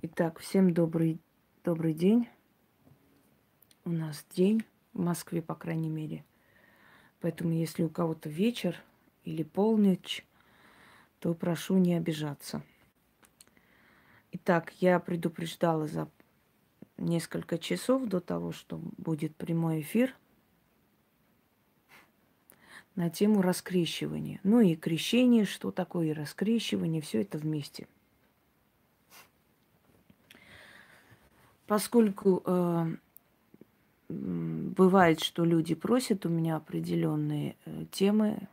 Итак, всем добрый, добрый день. У нас день в Москве, по крайней мере. Поэтому, если у кого-то вечер или полночь, то прошу не обижаться. Итак, я предупреждала за несколько часов до того, что будет прямой эфир на тему раскрещивания. Ну и крещение, что такое раскрещивание, все это вместе – поскольку э, бывает, что люди просят у меня определенные э, темы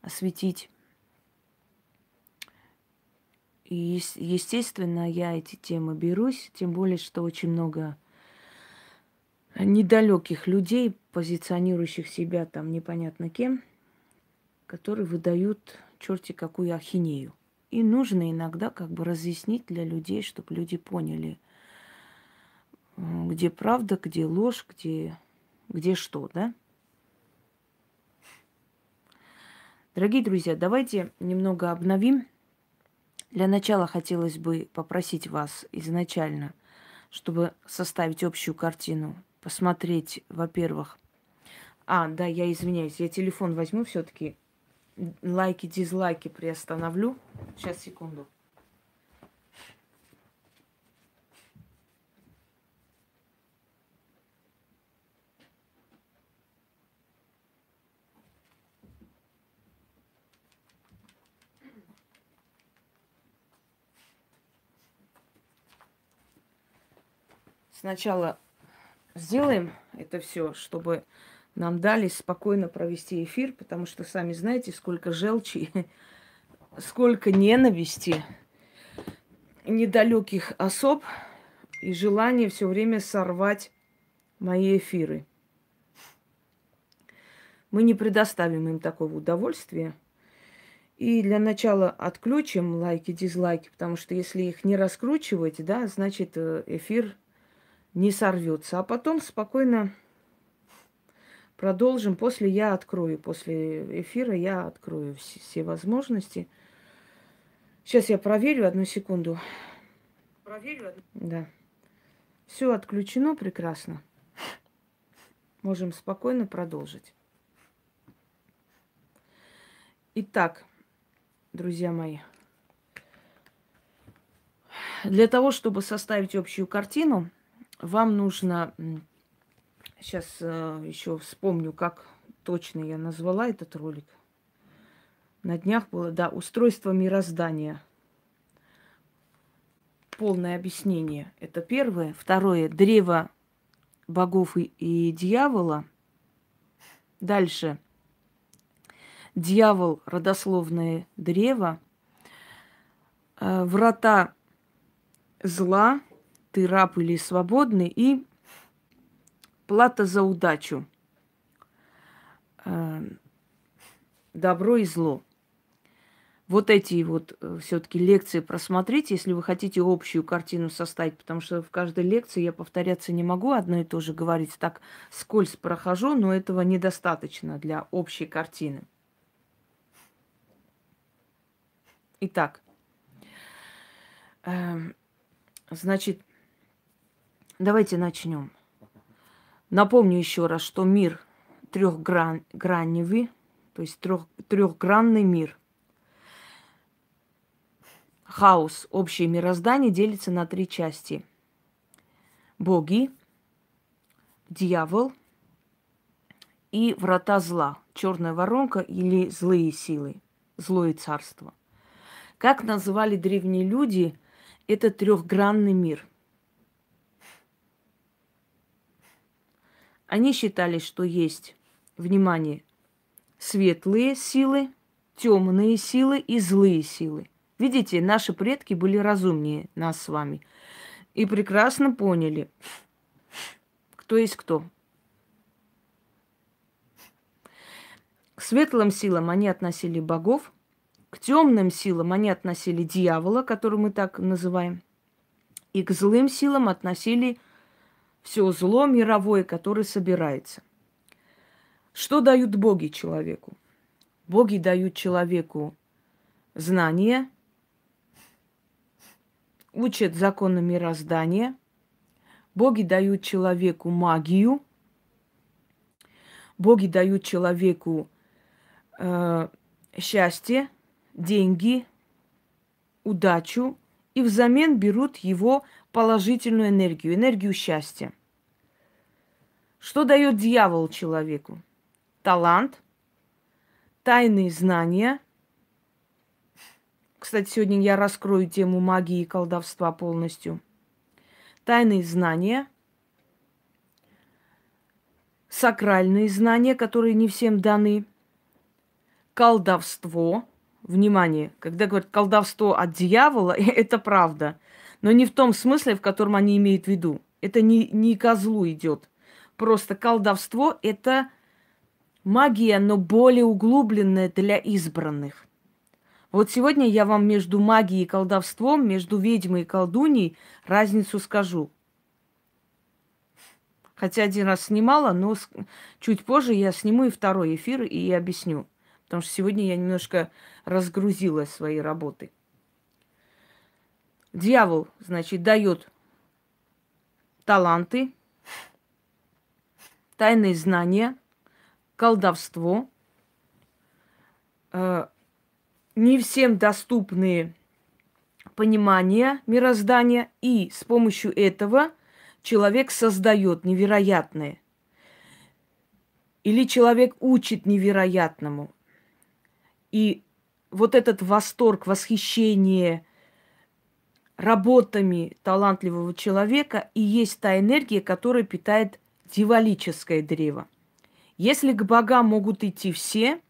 осветить. И, естественно, я эти темы берусь, тем более, что очень много недалеких людей, позиционирующих себя там непонятно кем, которые выдают черти какую ахинею. И нужно иногда как бы разъяснить для людей, чтобы люди поняли – где правда, где ложь, где, где что, да? Дорогие друзья, давайте немного обновим. Для начала хотелось бы попросить вас изначально, чтобы составить общую картину, посмотреть, во-первых, а, да, я извиняюсь, я телефон возьму все-таки, лайки, дизлайки приостановлю. Сейчас, секунду. сначала сделаем это все, чтобы нам дали спокойно провести эфир, потому что сами знаете, сколько желчи, сколько ненависти недалеких особ и желание все время сорвать мои эфиры. Мы не предоставим им такого удовольствия. И для начала отключим лайки, дизлайки, потому что если их не раскручивать, да, значит э, эфир не сорвется. А потом спокойно продолжим. После я открою, после эфира я открою все, все возможности. Сейчас я проверю одну секунду. Проверю? Да. Все отключено прекрасно. Можем спокойно продолжить. Итак, друзья мои, для того, чтобы составить общую картину, вам нужно... Сейчас э, еще вспомню, как точно я назвала этот ролик. На днях было, да, устройство мироздания. Полное объяснение. Это первое. Второе. Древо богов и, и дьявола. Дальше. Дьявол, родословное древо. Э, врата зла, ты раб или свободный, и плата за удачу, эм, добро и зло. Вот эти вот э, все-таки лекции просмотрите, если вы хотите общую картину составить, потому что в каждой лекции я повторяться не могу, одно и то же говорить, так скольз прохожу, но этого недостаточно для общей картины. Итак, эм, значит, Давайте начнем. Напомню еще раз, что мир трехгранневый, то есть трех, трехгранный мир. Хаос, общее мироздание, делится на три части. Боги, дьявол и врата зла, черная воронка или злые силы, злое царство. Как называли древние люди этот трехгранный мир? Они считали, что есть, внимание, светлые силы, темные силы и злые силы. Видите, наши предки были разумнее нас с вами и прекрасно поняли, кто есть кто. К светлым силам они относили богов, к темным силам они относили дьявола, который мы так называем, и к злым силам относили все зло мировое, которое собирается. Что дают боги человеку? Боги дают человеку знания, учат законы мироздания, боги дают человеку магию, боги дают человеку э, счастье, деньги, удачу, и взамен берут его положительную энергию, энергию счастья. Что дает дьявол человеку? Талант, тайные знания. Кстати, сегодня я раскрою тему магии и колдовства полностью. Тайные знания, сакральные знания, которые не всем даны, колдовство. Внимание, когда говорят колдовство от дьявола, это правда – но не в том смысле, в котором они имеют в виду. Это не, не козлу идет. Просто колдовство – это магия, но более углубленная для избранных. Вот сегодня я вам между магией и колдовством, между ведьмой и колдуней разницу скажу. Хотя один раз снимала, но чуть позже я сниму и второй эфир и объясню. Потому что сегодня я немножко разгрузила свои работы. Дьявол, значит, дает таланты, тайные знания, колдовство, э, не всем доступные понимания мироздания, и с помощью этого человек создает невероятное. Или человек учит невероятному. И вот этот восторг, восхищение, работами талантливого человека и есть та энергия, которая питает дьяволическое древо. Если к богам могут идти все,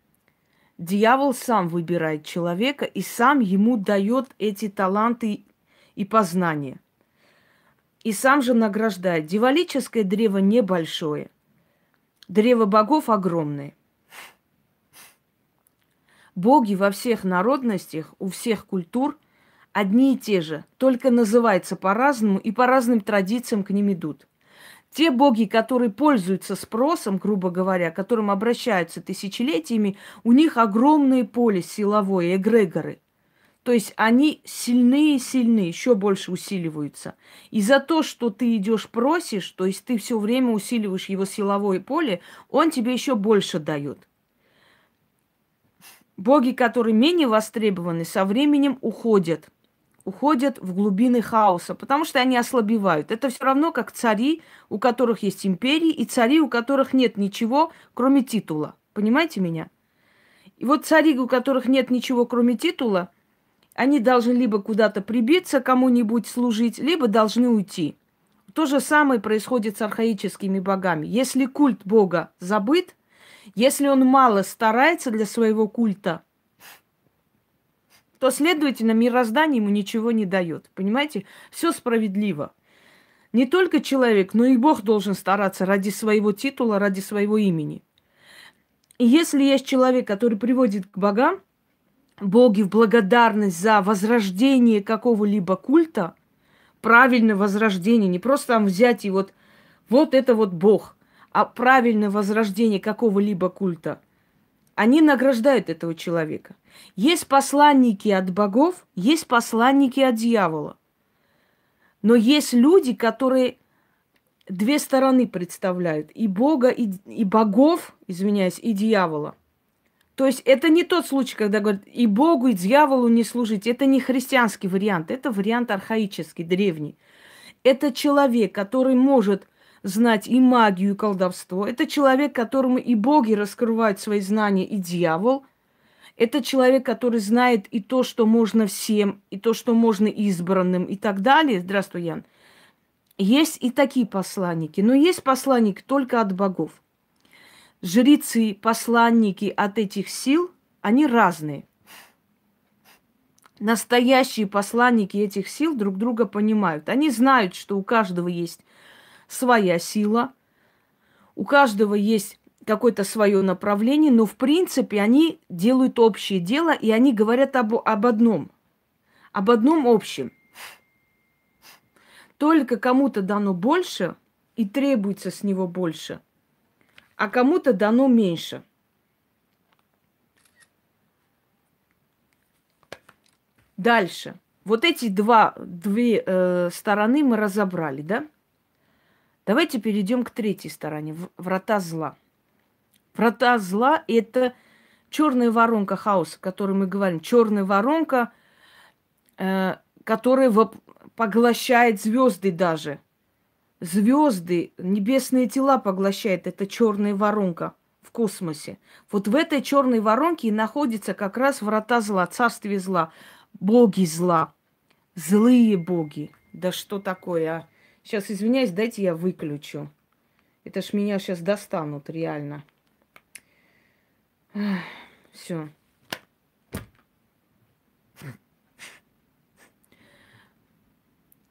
дьявол сам выбирает человека и сам ему дает эти таланты и познания. И сам же награждает. Дьяволическое древо небольшое. Древо богов огромное. Боги во всех народностях, у всех культур – одни и те же, только называются по-разному и по разным традициям к ним идут. Те боги, которые пользуются спросом, грубо говоря, к которым обращаются тысячелетиями, у них огромные поле силовое, эгрегоры. То есть они сильные и сильны, еще больше усиливаются. И за то, что ты идешь просишь, то есть ты все время усиливаешь его силовое поле, он тебе еще больше дает. Боги, которые менее востребованы, со временем уходят – уходят в глубины хаоса, потому что они ослабевают. Это все равно как цари, у которых есть империи, и цари, у которых нет ничего, кроме титула. Понимаете меня? И вот цари, у которых нет ничего, кроме титула, они должны либо куда-то прибиться, кому-нибудь служить, либо должны уйти. То же самое происходит с архаическими богами. Если культ бога забыт, если он мало старается для своего культа – то, следовательно, мироздание ему ничего не дает. Понимаете? Все справедливо. Не только человек, но и Бог должен стараться ради своего титула, ради своего имени. И если есть человек, который приводит к богам, боги в благодарность за возрождение какого-либо культа, правильное возрождение, не просто там взять и вот, вот это вот бог, а правильное возрождение какого-либо культа – они награждают этого человека. Есть посланники от богов, есть посланники от дьявола. Но есть люди, которые две стороны представляют. И бога, и, и богов, извиняюсь, и дьявола. То есть это не тот случай, когда говорят, и богу, и дьяволу не служить. Это не христианский вариант, это вариант архаический, древний. Это человек, который может знать и магию, и колдовство. Это человек, которому и боги раскрывают свои знания, и дьявол. Это человек, который знает и то, что можно всем, и то, что можно избранным, и так далее. Здравствуй, Ян. Есть и такие посланники, но есть посланник только от богов. Жрецы, посланники от этих сил, они разные. Настоящие посланники этих сил друг друга понимают. Они знают, что у каждого есть своя сила, у каждого есть какое-то свое направление, но в принципе они делают общее дело, и они говорят об, об одном, об одном общем. Только кому-то дано больше и требуется с него больше, а кому-то дано меньше. Дальше. Вот эти два, две э, стороны мы разобрали, да? Давайте перейдем к третьей стороне. Врата зла. Врата зла – это черная воронка хаоса, о которой мы говорим. Черная воронка, э, которая поглощает звезды даже. Звезды, небесные тела поглощает эта черная воронка в космосе. Вот в этой черной воронке и находится как раз врата зла, царствие зла, боги зла, злые боги. Да что такое, а? Сейчас, извиняюсь, дайте я выключу. Это ж меня сейчас достанут, реально. Все.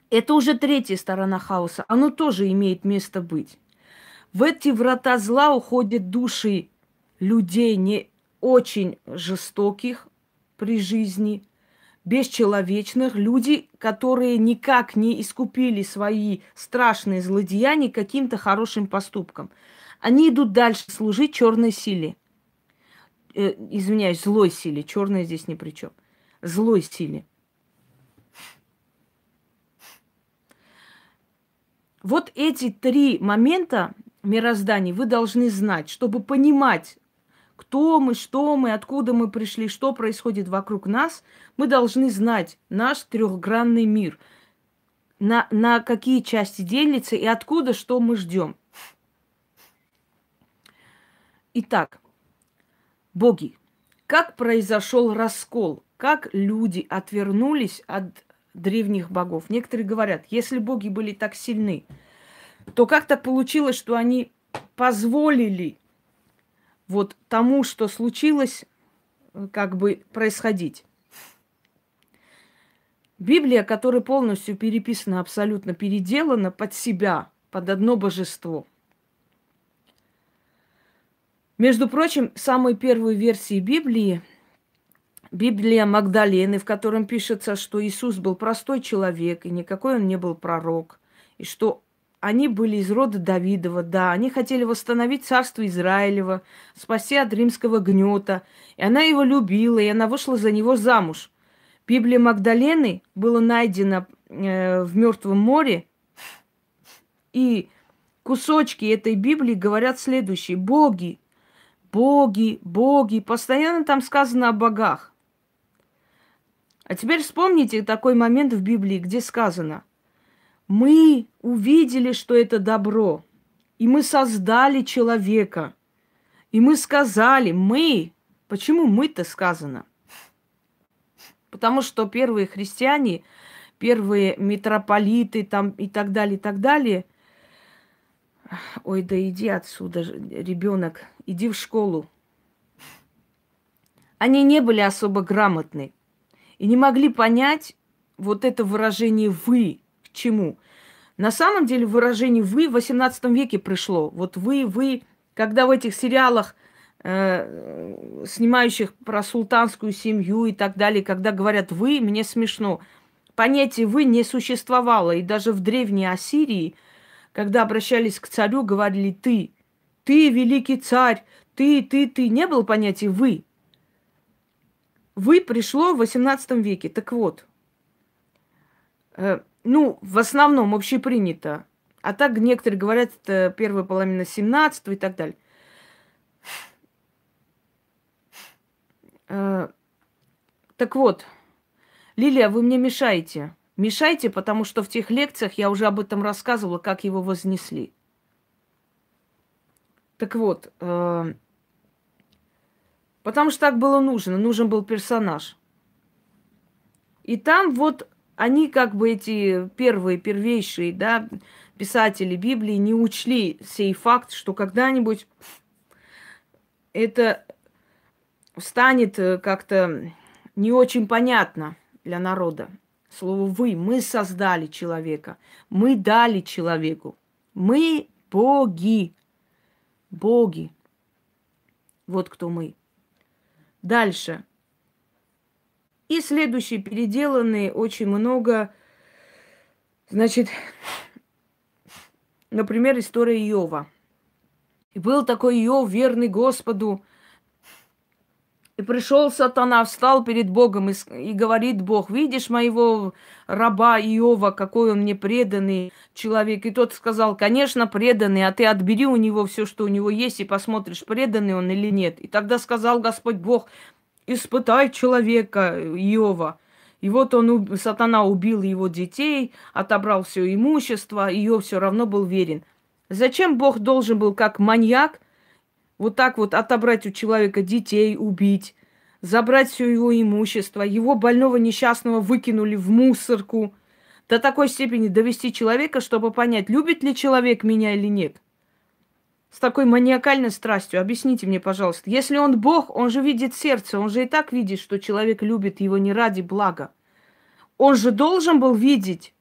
Это уже третья сторона хаоса. Оно тоже имеет место быть. В эти врата зла уходят души людей не очень жестоких при жизни – бесчеловечных, люди, которые никак не искупили свои страшные злодеяния каким-то хорошим поступком. Они идут дальше служить черной силе. Э, извиняюсь, злой силе. Черная здесь ни при чем. Злой силе. Вот эти три момента мироздания вы должны знать, чтобы понимать, кто мы, что мы, откуда мы пришли, что происходит вокруг нас, мы должны знать наш трехгранный мир, на, на какие части делится и откуда что мы ждем. Итак, боги, как произошел раскол, как люди отвернулись от древних богов. Некоторые говорят, если боги были так сильны, то как-то получилось, что они позволили вот тому, что случилось, э, как бы происходить. Библия, которая полностью переписана, абсолютно переделана под себя, под одно божество. Между прочим, самые первые версии Библии, Библия Магдалены, в котором пишется, что Иисус был простой человек, и никакой он не был пророк, и что они были из рода Давидова, да. Они хотели восстановить царство Израилева, спасти от римского гнета. И она его любила, и она вышла за него замуж. Библия Магдалены была найдена э, в Мертвом море, и кусочки этой Библии говорят следующее. Боги, боги, боги. Постоянно там сказано о богах. А теперь вспомните такой момент в Библии, где сказано мы увидели, что это добро, и мы создали человека, и мы сказали, мы, почему мы-то сказано? Потому что первые христиане, первые митрополиты там и так далее, и так далее. Ой, да иди отсюда, ребенок, иди в школу. Они не были особо грамотны и не могли понять вот это выражение «вы», чему. На самом деле выражение «вы» в 18 веке пришло. Вот «вы», «вы», когда в этих сериалах, э, снимающих про султанскую семью и так далее, когда говорят «вы», мне смешно. Понятие «вы» не существовало. И даже в Древней Ассирии, когда обращались к царю, говорили «ты», «ты, великий царь», «ты, ты, ты». Не было понятия «вы». «Вы» пришло в 18 веке. Так вот, э, ну, в основном общепринято. А так некоторые говорят, это первая половина 17 и так далее. Э, так вот, Лилия, вы мне мешаете. Мешайте, потому что в тех лекциях я уже об этом рассказывала, как его вознесли. Так вот, э, потому что так было нужно, нужен был персонаж. И там вот они как бы эти первые, первейшие, да, писатели Библии не учли сей факт, что когда-нибудь это станет э, как-то не очень понятно для народа. Слово «вы», мы создали человека, мы дали человеку, мы боги, боги. Вот кто мы. Дальше. И следующие переделанные очень много. Значит, например, история Иова. И был такой Иов, верный Господу. И пришел сатана, встал перед Богом и, и говорит Бог, видишь моего раба Иова, какой он мне преданный человек. И тот сказал, конечно, преданный, а ты отбери у него все, что у него есть, и посмотришь, преданный он или нет. И тогда сказал Господь Бог, испытай человека, э, Иова. И вот он, сатана убил его детей, отобрал все имущество, и Иов все равно был верен. Зачем Бог должен был, как маньяк, вот так вот отобрать у человека детей, убить, забрать все его имущество, его больного несчастного выкинули в мусорку, до такой степени довести человека, чтобы понять, любит ли человек меня или нет – с такой маниакальной страстью? Объясните мне, пожалуйста. Если он Бог, он же видит сердце, он же и так видит, что человек любит его не ради блага. Он же должен был видеть.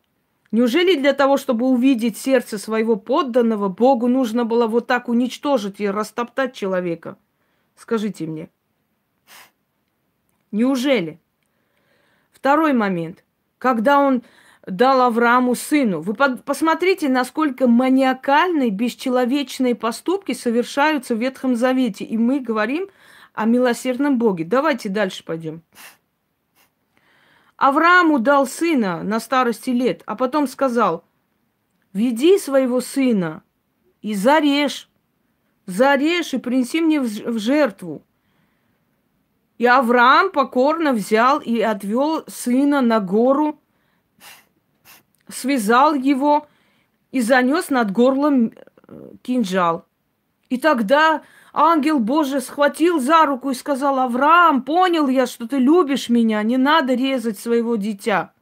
Неужели для того, чтобы увидеть сердце своего подданного, Богу нужно было вот так уничтожить и растоптать человека? Скажите мне. Неужели? Второй момент. Когда он дал Аврааму сыну. Вы посмотрите, насколько маниакальные, бесчеловечные поступки совершаются в Ветхом Завете. И мы говорим о милосердном Боге. Давайте дальше пойдем. Аврааму дал сына на старости лет, а потом сказал, веди своего сына и зарежь, зарежь и принеси мне в жертву. И Авраам покорно взял и отвел сына на гору, связал его и занес над горлом э, кинжал. И тогда ангел Божий схватил за руку и сказал, Авраам, понял я, что ты любишь меня, не надо резать своего дитя.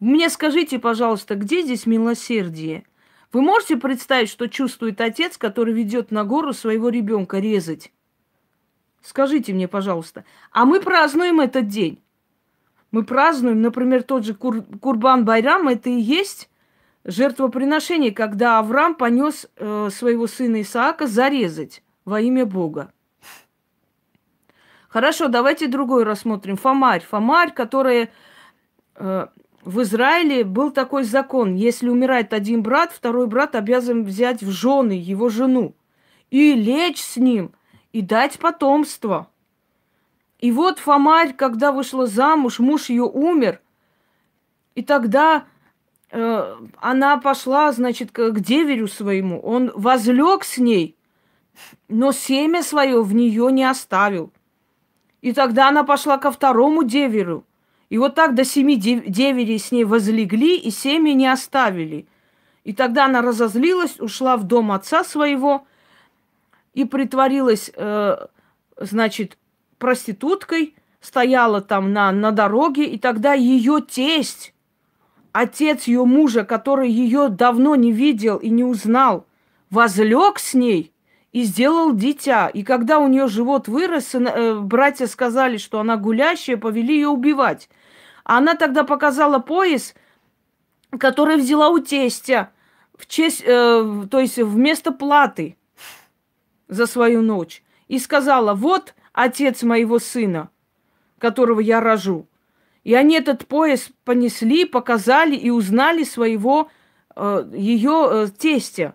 Мне скажите, пожалуйста, где здесь милосердие? Вы можете представить, что чувствует отец, который ведет на гору своего ребенка резать? Скажите мне, пожалуйста. А мы празднуем этот день мы празднуем, например, тот же Кур, Курбан-Байрам, это и есть жертвоприношение, когда Авраам понес э, своего сына Исаака зарезать во имя Бога. Хорошо, давайте другой рассмотрим. Фомарь. Фомарь, который э, в Израиле был такой закон. Если умирает один брат, второй брат обязан взять в жены его жену и лечь с ним, и дать потомство – и вот Фомарь, когда вышла замуж, муж ее умер. И тогда э, она пошла, значит, к, к деверю своему. Он возлег с ней, но семя свое в нее не оставил. И тогда она пошла ко второму деверу. И вот так до семи дев- деверей с ней возлегли и семя не оставили. И тогда она разозлилась, ушла в дом отца своего и притворилась, э, значит, проституткой, стояла там на, на дороге, и тогда ее тесть, отец ее мужа, который ее давно не видел и не узнал, возлег с ней и сделал дитя. И когда у нее живот вырос, э, братья сказали, что она гулящая, повели ее убивать. она тогда показала пояс, который взяла у тестя в честь, э, то есть вместо платы за свою ночь. И сказала, вот отец моего сына, которого я рожу. И они этот пояс понесли, показали и узнали своего э, ее э, тестя.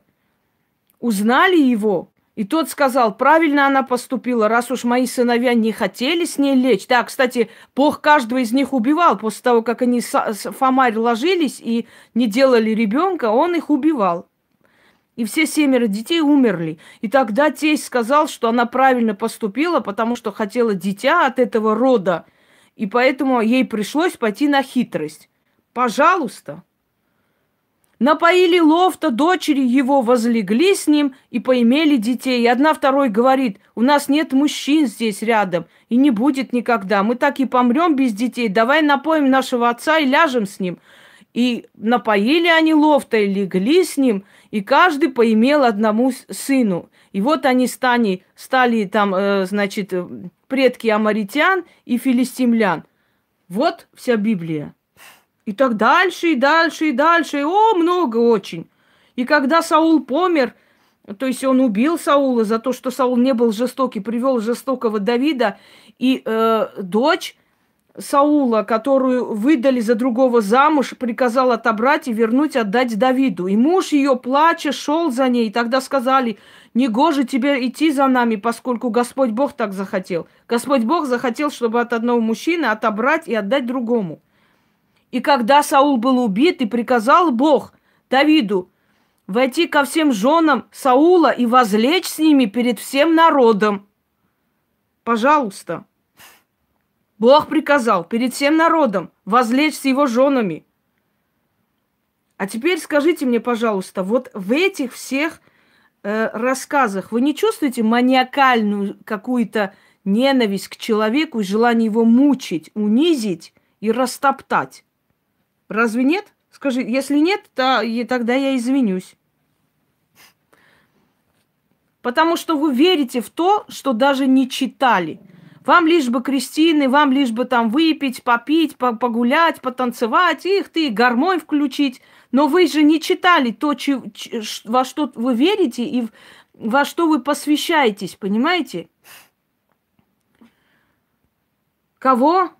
Узнали его. И тот сказал, правильно она поступила, раз уж мои сыновья не хотели с ней лечь. Да, кстати, Бог каждого из них убивал после того, как они с Фомарь ложились и не делали ребенка, он их убивал и все семеро детей умерли. И тогда тесть сказал, что она правильно поступила, потому что хотела дитя от этого рода, и поэтому ей пришлось пойти на хитрость. Пожалуйста. Напоили лофта, дочери его возлегли с ним и поимели детей. И одна второй говорит, у нас нет мужчин здесь рядом и не будет никогда. Мы так и помрем без детей. Давай напоим нашего отца и ляжем с ним. И напоили они лофта и легли с ним – и каждый поимел одному сыну. И вот они стали, стали там, э, значит, э, предки амаритян и филистимлян. Вот вся Библия. И так дальше, и дальше, и дальше. О, много очень. И когда Саул помер, то есть он убил Саула за то, что Саул не был жестокий, привел жестокого Давида, и э, дочь Саула, которую выдали за другого замуж, приказал отобрать и вернуть отдать Давиду. И муж ее, плача, шел за ней. И тогда сказали, не гоже тебе идти за нами, поскольку Господь Бог так захотел. Господь Бог захотел, чтобы от одного мужчины отобрать и отдать другому. И когда Саул был убит, и приказал Бог Давиду войти ко всем женам Саула и возлечь с ними перед всем народом. Пожалуйста. Бог приказал перед всем народом возлечь с его женами. А теперь скажите мне, пожалуйста, вот в этих всех э, рассказах вы не чувствуете маниакальную какую-то ненависть к человеку и желание его мучить, унизить и растоптать? Разве нет? Скажи, если нет, то и тогда я извинюсь. Потому что вы верите в то, что даже не читали – вам лишь бы крестины, вам лишь бы там выпить, попить, погулять, потанцевать, их ты гармонь включить. Но вы же не читали то, во что вы верите и во что вы посвящаетесь, понимаете? Кого?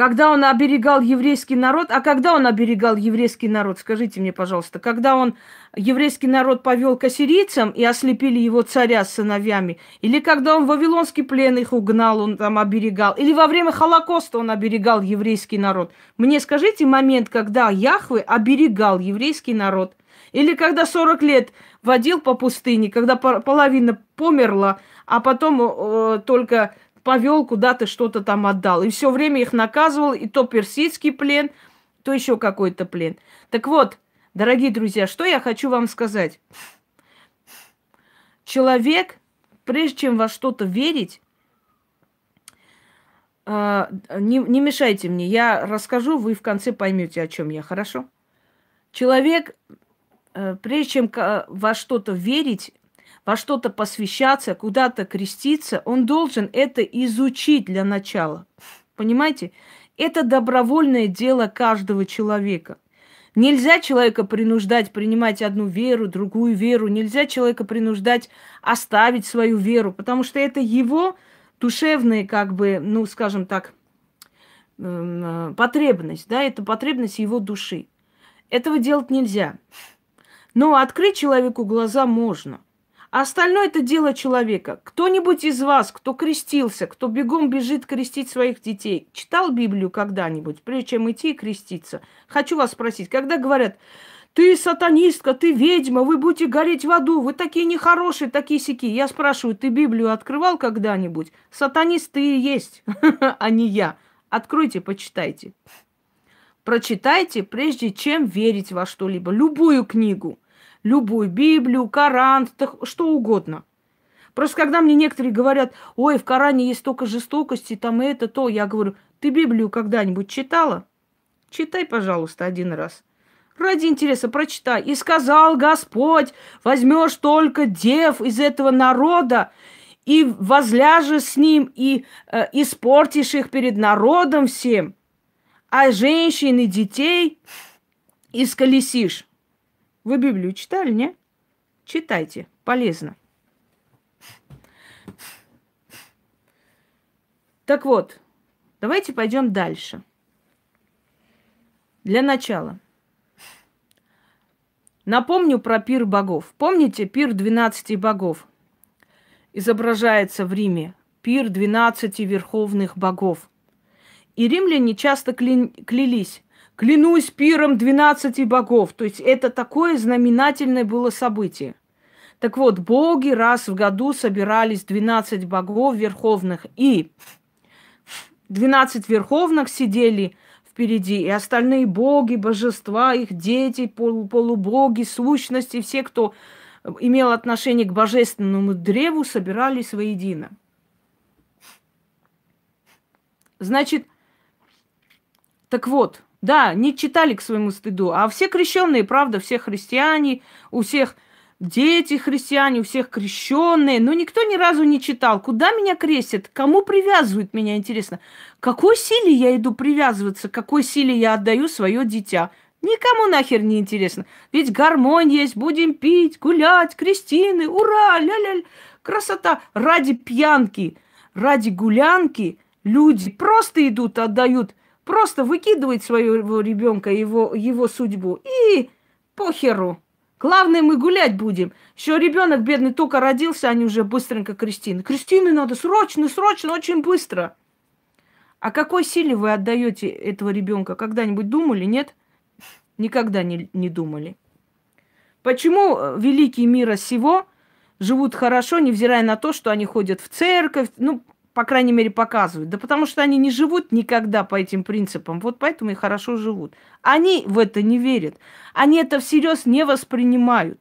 Когда он оберегал еврейский народ, а когда он оберегал еврейский народ, скажите мне, пожалуйста, когда он еврейский народ повел к ассирийцам и ослепили его царя с сыновьями, или когда он в вавилонский плен их угнал, он там оберегал, или во время Холокоста он оберегал еврейский народ. Мне скажите момент, когда Яхве оберегал еврейский народ, или когда 40 лет водил по пустыне, когда половина померла, а потом э, э только повел куда-то, что-то там отдал. И все время их наказывал, и то персидский плен, то еще какой-то плен. Так вот, дорогие друзья, что я хочу вам сказать. Человек, прежде чем во что-то верить, э, не, не мешайте мне, я расскажу, вы в конце поймете, о чем я, хорошо? Человек, э, прежде чем во что-то верить, во что-то посвящаться, куда-то креститься, он должен это изучить для начала. Понимаете? Это добровольное дело каждого человека. Нельзя человека принуждать принимать одну веру, другую веру. Нельзя человека принуждать оставить свою веру, потому что это его душевная, как бы, ну, скажем так, эм, э, потребность, да, это потребность его души. Этого делать нельзя. Но открыть человеку глаза можно – а остальное это дело человека. Кто-нибудь из вас, кто крестился, кто бегом бежит крестить своих детей, читал Библию когда-нибудь, прежде чем идти и креститься? Хочу вас спросить, когда говорят, ты сатанистка, ты ведьма, вы будете гореть в аду, вы такие нехорошие, такие сики. Я спрашиваю, ты Библию открывал когда-нибудь? Сатанист ты и есть, а не я. Откройте, почитайте. Прочитайте, прежде чем верить во что-либо. Любую книгу любую Библию, Коран, что угодно. Просто когда мне некоторые говорят, ой, в Коране есть столько жестокости, там это, то, я говорю, ты Библию когда-нибудь читала? Читай, пожалуйста, один раз. Ради интереса прочитай. И сказал Господь, возьмешь только дев из этого народа, и возляжешь с ним, и э, испортишь их перед народом всем, а женщин и детей исколесишь. Вы Библию читали, не? Читайте, полезно. Так вот, давайте пойдем дальше. Для начала. Напомню про пир богов. Помните пир 12 богов? Изображается в Риме пир 12 верховных богов. И римляне часто кля... клялись, Клянусь пиром 12 богов. То есть это такое знаменательное было событие. Так вот, боги раз в году собирались 12 богов верховных, и 12 верховных сидели впереди, и остальные боги, божества, их дети, пол, полубоги, сущности, все, кто имел отношение к божественному древу, собирались воедино. Значит, так вот – да, не читали к своему стыду. А все крещенные, правда, все христиане, у всех дети христиане, у всех крещенные, но никто ни разу не читал. Куда меня крестят? Кому привязывают меня, интересно? Какой силе я иду привязываться? Какой силе я отдаю свое дитя? Никому нахер не интересно. Ведь гармонь есть, будем пить, гулять, крестины, ура, ля-ля. Красота. Ради пьянки, ради гулянки люди просто идут, отдают просто выкидывает своего ребенка, его, его судьбу, и похеру. Главное, мы гулять будем. Еще ребенок бедный только родился, они уже быстренько Кристины. Кристины надо срочно, срочно, очень быстро. А какой силе вы отдаете этого ребенка? Когда-нибудь думали, нет? Никогда не, не думали. Почему э, великие мира сего живут хорошо, невзирая на то, что они ходят в церковь? Ну, по крайней мере, показывают. Да потому что они не живут никогда по этим принципам. Вот поэтому и хорошо живут. Они в это не верят. Они это всерьез не воспринимают.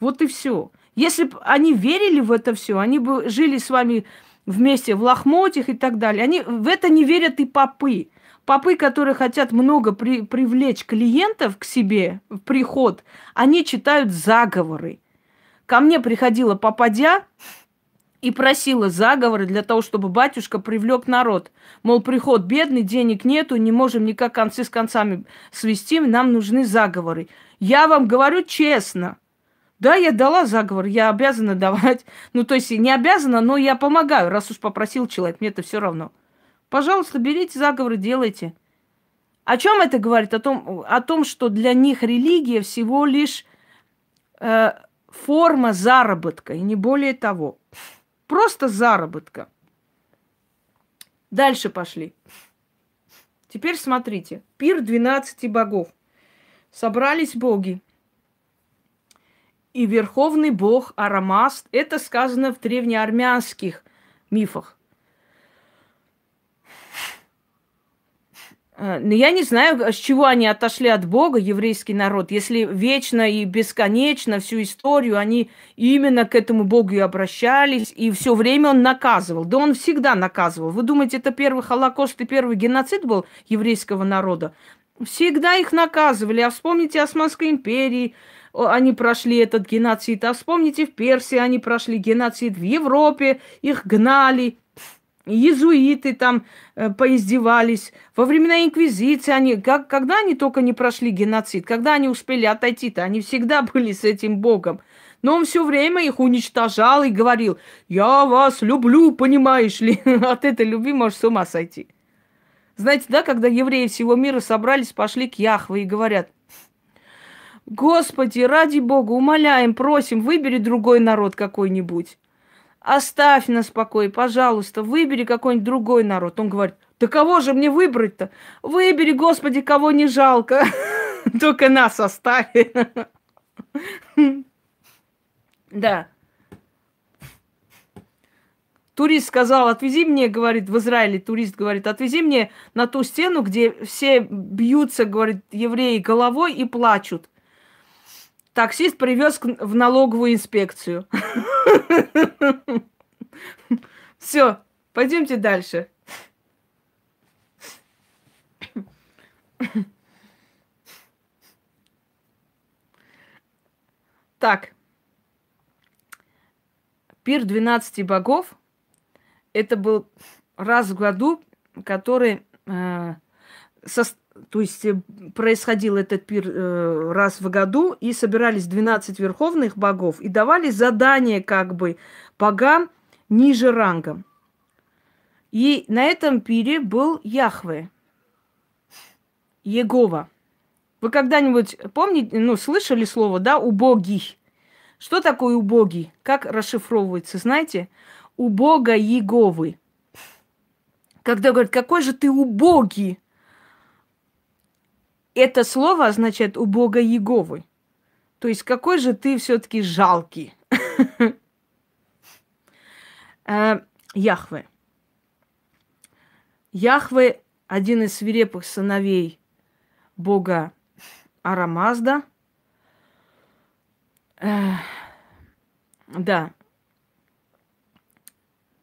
Вот и все. Если бы они верили в это все, они бы жили с вами вместе в лохмотьях и так далее. Они в это не верят и попы. Попы, которые хотят много при, привлечь клиентов к себе в приход, они читают заговоры. Ко мне приходила попадя, и просила заговоры для того, чтобы батюшка привлек народ. Мол, приход бедный, денег нету, не можем никак концы с концами свести, нам нужны заговоры. Я вам говорю честно. Да, я дала заговор, я обязана давать. Ну, то есть не обязана, но я помогаю, раз уж попросил человек, мне это все равно. Пожалуйста, берите заговоры, делайте. О чем это говорит? О том, о том что для них религия всего лишь э, форма заработка, и не более того. Просто заработка. Дальше пошли. Теперь смотрите. Пир 12 богов. Собрались боги. И верховный бог Арамаст, это сказано в древнеармянских мифах. Э, Но ну, я не знаю, с чего они отошли от Бога, еврейский народ, если вечно и бесконечно всю историю они именно к этому Богу и обращались, и все время он наказывал. Да он всегда наказывал. Вы думаете, это первый Холокост и первый геноцид был еврейского народа? Всегда их наказывали. А вспомните Османской империи, они прошли этот геноцид. А вспомните, в Персии они прошли геноцид, в Европе их гнали – Иезуиты там э, поиздевались. Во времена Инквизиции они... Как, когда они только не прошли геноцид? Когда они успели отойти-то? Они всегда были с этим богом. Но он все время их уничтожал и говорил, я вас люблю, понимаешь ли. От этой любви можешь с ума сойти. Знаете, да, когда евреи всего мира собрались, пошли к Яхве и говорят, Господи, ради Бога, умоляем, просим, выбери другой народ какой-нибудь. Оставь нас в покое, пожалуйста, выбери какой-нибудь другой народ. Он говорит, да кого же мне выбрать-то? Выбери, Господи, кого не жалко. Только нас оставь. Да. Турист сказал, отвези мне, говорит, в Израиле турист говорит, отвези мне на ту стену, где все бьются, говорит, евреи головой и плачут. Таксист привез в налоговую инспекцию. Все, пойдемте дальше. Так. Пир 12 богов. Это был раз в году, который э, со, то есть э, происходил этот пир э, раз в году, и собирались 12 верховных богов и давали задание как бы богам ниже рангом. И на этом пире был Яхве, Егова. Вы когда-нибудь помните, ну, слышали слово, да, убогий? Что такое убогий? Как расшифровывается, знаете? у Бога Еговы. Когда говорят, какой же ты убогий, это слово означает у Бога Еговы. То есть какой же ты все-таки жалкий. Э, Яхве. Яхве – один из свирепых сыновей бога Арамазда. Э, да.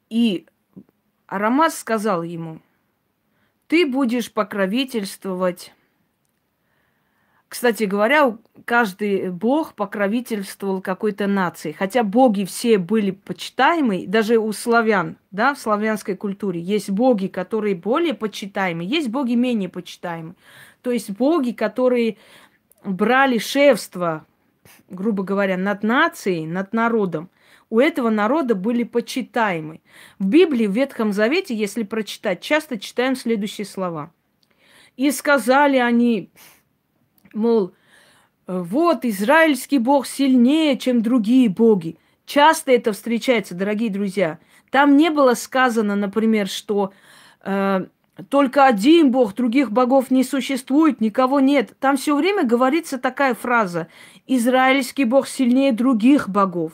И Арамаз сказал ему, ты будешь покровительствовать кстати говоря, каждый бог покровительствовал какой-то нации. Хотя боги все были почитаемы, даже у славян, да, в славянской культуре есть боги, которые более почитаемы, есть боги менее почитаемы. То есть боги, которые брали шефство, грубо говоря, над нацией, над народом. У этого народа были почитаемы. В Библии, в Ветхом Завете, если прочитать, часто читаем следующие слова. «И сказали они, мол, вот израильский бог сильнее, чем другие боги. Часто это встречается, дорогие друзья. Там не было сказано, например, что э, только один бог, других богов не существует, никого нет. Там все время говорится такая фраза: Израильский бог сильнее других богов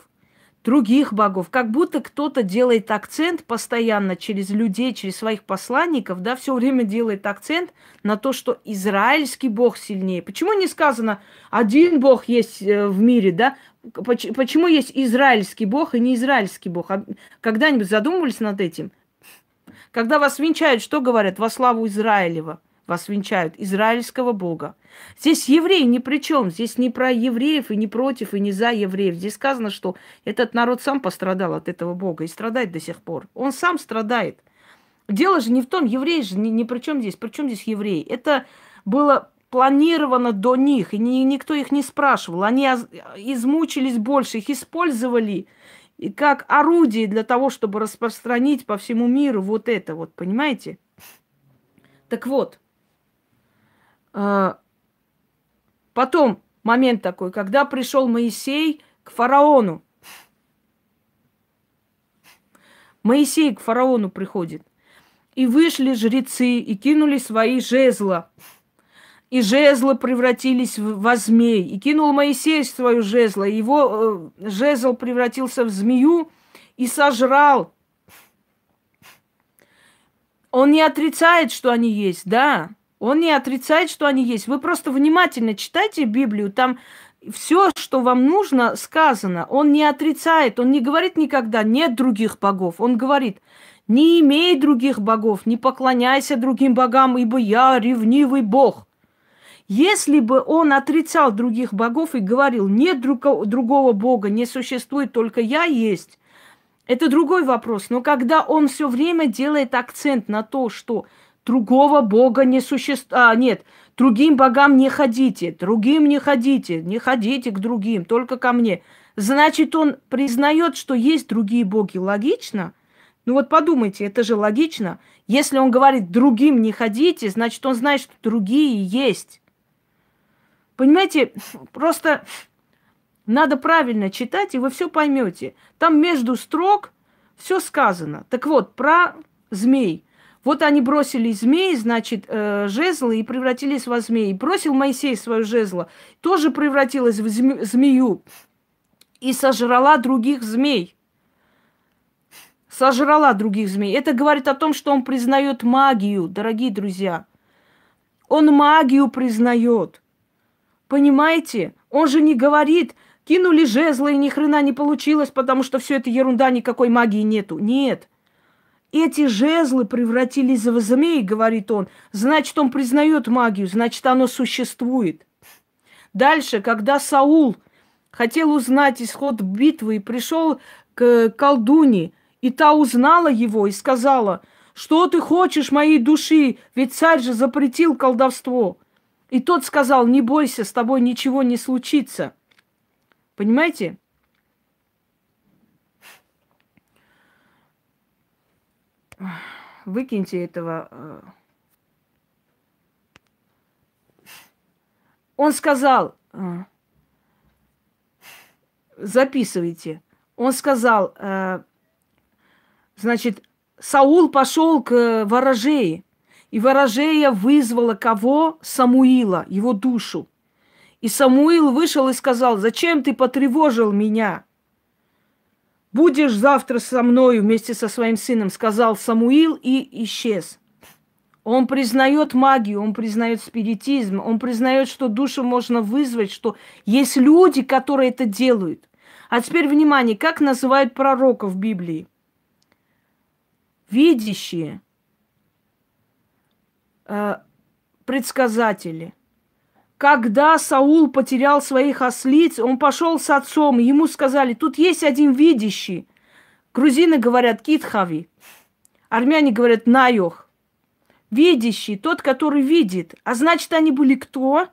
других богов. Как будто кто-то делает акцент постоянно через людей, через своих посланников, да, все время делает акцент на то, что израильский бог сильнее. Почему не сказано, один бог есть э, в мире, да? Почему есть израильский бог и не израильский бог? А когда-нибудь задумывались над этим? Когда вас венчают, что говорят? Во славу Израилева вас венчают, израильского Бога. Здесь евреи ни при чем, здесь не про евреев и не против, и не за евреев. Здесь сказано, что этот народ сам пострадал от этого Бога и страдает до сих пор. Он сам страдает. Дело же не в том, евреи же ни, ни при чем здесь. При чем здесь евреи? Это было планировано до них, и ни, никто их не спрашивал. Они измучились больше, их использовали и как орудие для того, чтобы распространить по всему миру вот это вот, понимаете? Так вот, а, потом момент такой, когда пришел Моисей к фараону. Моисей к фараону приходит. И вышли жрецы, и кинули свои жезла. И жезла превратились во змей. И кинул Моисей свою жезло. Его э, жезл превратился в змею и сожрал. Он не отрицает, что они есть, да. Он не отрицает, что они есть. Вы просто внимательно читайте Библию, там все, что вам нужно, сказано. Он не отрицает, он не говорит никогда, нет других богов. Он говорит, не имей других богов, не поклоняйся другим богам, ибо я ревнивый бог. Если бы он отрицал других богов и говорил, нет друго- другого бога, не существует, только я есть, это другой вопрос. Но когда он все время делает акцент на то, что другого Бога не существует. А, нет, другим богам не ходите, другим не ходите, не ходите к другим, только ко мне. Значит, он признает, что есть другие боги. Логично? Ну вот подумайте, это же логично. Если он говорит, другим не ходите, значит, он знает, что другие есть. Понимаете, просто надо правильно читать, и вы все поймете. Там между строк все сказано. Так вот, про змей – вот они бросили змей, значит, э, жезлы и превратились во змеи. Бросил Моисей свое жезло, тоже превратилась в змею и сожрала других змей. Сожрала других змей. Это говорит о том, что он признает магию, дорогие друзья. Он магию признает. Понимаете? Он же не говорит, кинули жезлы и ни хрена не получилось, потому что все это ерунда, никакой магии нету. Нет. Эти жезлы превратились в змей, говорит он. Значит, он признает магию, значит, оно существует. Дальше, когда Саул хотел узнать исход битвы и пришел к колдуне, и та узнала его и сказала, что ты хочешь моей души, ведь царь же запретил колдовство. И тот сказал, не бойся, с тобой ничего не случится. Понимаете? Выкиньте этого. Э. Он сказал, э, записывайте. Он сказал, э, значит, Саул пошел к ворожее. И ворожея вызвала кого? Самуила, его душу. И Самуил вышел и сказал, зачем ты потревожил меня? будешь завтра со мной вместе со своим сыном, сказал Самуил и исчез. Он признает магию, он признает спиритизм, он признает, что душу можно вызвать, что есть люди, которые это делают. А теперь внимание, как называют пророков в Библии? Видящие, э, предсказатели – когда Саул потерял своих ослиц, он пошел с отцом. Ему сказали, тут есть один видящий. Грузины говорят Китхави. Армяне говорят "Наёх". Видящий, тот, который видит. А значит, они были кто?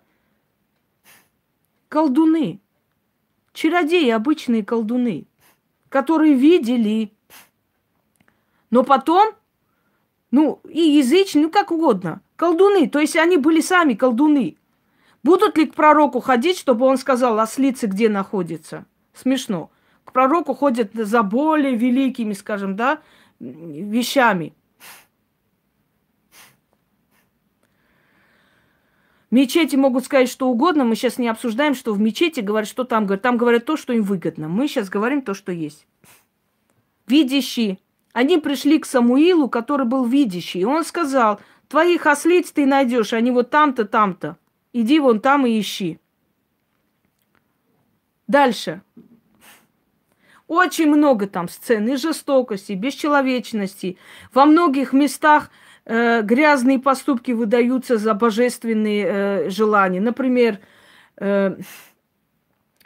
Колдуны. Чародеи, обычные колдуны, которые видели. Но потом, ну, и язычные, ну, как угодно. Колдуны, то есть они были сами колдуны – Будут ли к пророку ходить, чтобы он сказал, ослицы где находится? Смешно. К пророку ходят за более великими, скажем, да, вещами. Мечети могут сказать что угодно, мы сейчас не обсуждаем, что в мечети говорят, что там говорят. Там говорят то, что им выгодно. Мы сейчас говорим то, что есть. Видящие. Они пришли к Самуилу, который был видящий. И он сказал, твоих ослиц ты найдешь, они вот там-то, там-то. Иди вон там и ищи. Дальше. Очень много там сцен и жестокости, и бесчеловечности. Во многих местах э, грязные поступки выдаются за божественные э, желания. Например, э,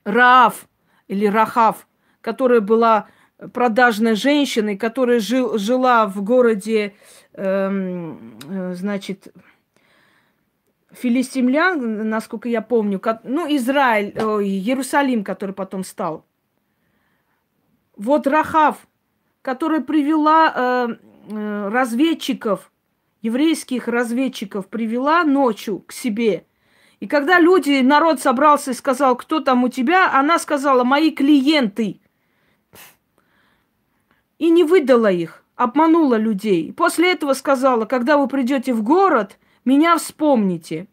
Раав или Рахав, которая была продажной женщиной, которая жил, жила в городе, эм, э, значит, филистимлян, насколько я помню, ну, Израиль, э, Иерусалим, который потом стал. Вот Рахав, которая привела э, э, разведчиков, еврейских разведчиков, привела ночью к себе. И когда люди, народ собрался и сказал, кто там у тебя, она сказала, мои клиенты. И не выдала их, обманула людей. после этого сказала, когда вы придете в город – меня вспомните.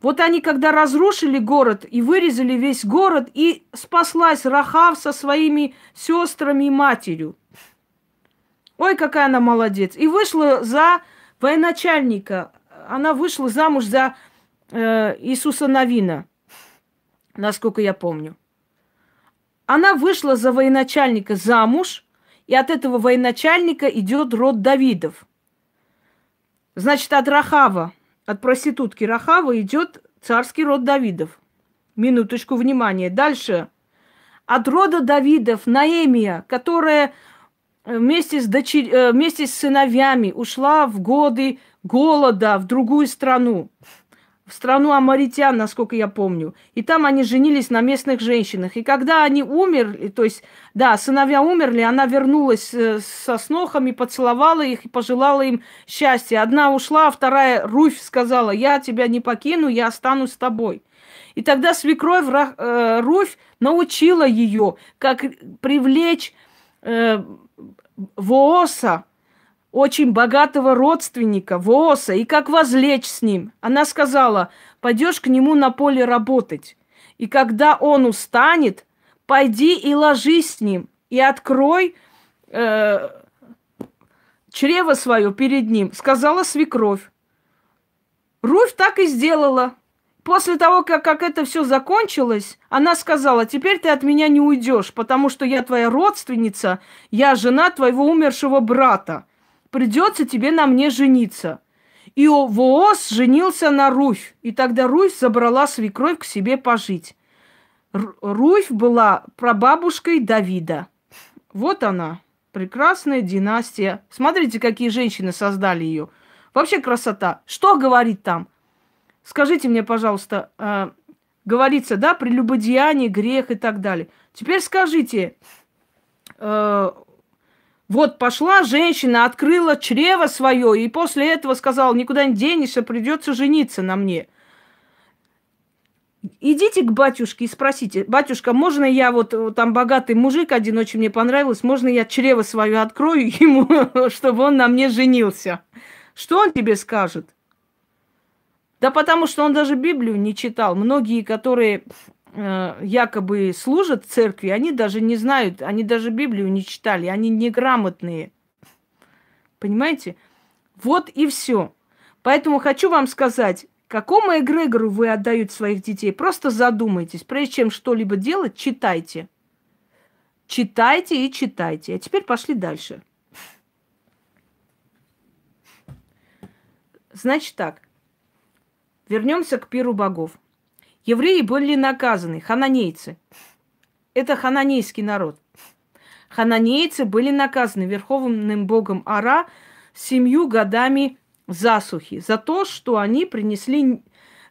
Вот они, когда разрушили город и вырезали весь город, и спаслась Рахав со своими сестрами и матерью. Ой, какая она молодец. И вышла за военачальника. Она вышла замуж за э, Иисуса Новина, насколько я помню. Она вышла за военачальника замуж, и от этого военачальника идет род Давидов – Значит, от Рахава, от проститутки Рахава идет царский род Давидов. Минуточку внимания. Дальше. От рода Давидов Наемия, которая э, вместе с, дочер... Э, вместе с сыновьями ушла в годы голода в другую страну в страну амаритян, насколько я помню. И там они женились на местных женщинах. И когда они умерли, то есть, да, сыновья умерли, она вернулась э, со снохами, поцеловала их и пожелала им счастья. Одна ушла, а вторая, Руфь, сказала, я тебя не покину, я останусь с тобой. И тогда свекровь э, Руфь научила ее, как привлечь э, Вооса, очень богатого родственника, Вооса, и как возлечь с ним. Она сказала, пойдешь к нему на поле работать. И когда он устанет, пойди и ложись с ним, и открой э, чрево свое перед ним, сказала свекровь. Руфь так и сделала. После того, как, как это все закончилось, она сказала, теперь ты от меня не уйдешь, потому что я твоя родственница, я жена твоего умершего брата придется тебе на мне жениться. И Вооз женился на Руфь, и тогда Руфь забрала свекровь к себе пожить. Р- Руфь была прабабушкой Давида. Вот она, прекрасная династия. Смотрите, какие женщины создали ее. Вообще красота. Что говорит там? Скажите мне, пожалуйста, э, говорится, да, прелюбодеяние, грех и так далее. Теперь скажите, э, вот пошла женщина, открыла чрево свое, и после этого сказала, никуда не денешься, придется жениться на мне. Идите к батюшке и спросите, батюшка, можно я вот там богатый мужик один очень мне понравился, можно я чрево свое открою ему, чтобы он на мне женился? Что он тебе скажет? Да потому что он даже Библию не читал. Многие, которые Э, якобы служат церкви, они даже не знают, они даже Библию не читали, они неграмотные. Понимаете? Вот и все. Поэтому хочу вам сказать, какому эгрегору вы отдают своих детей, просто задумайтесь. Прежде чем что-либо делать, читайте. Читайте и читайте. А теперь пошли дальше. Значит так, вернемся к пиру богов. Евреи были наказаны, хананейцы. Это хананейский народ. Хананейцы были наказаны верховным богом Ара семью годами засухи за то, что они принесли,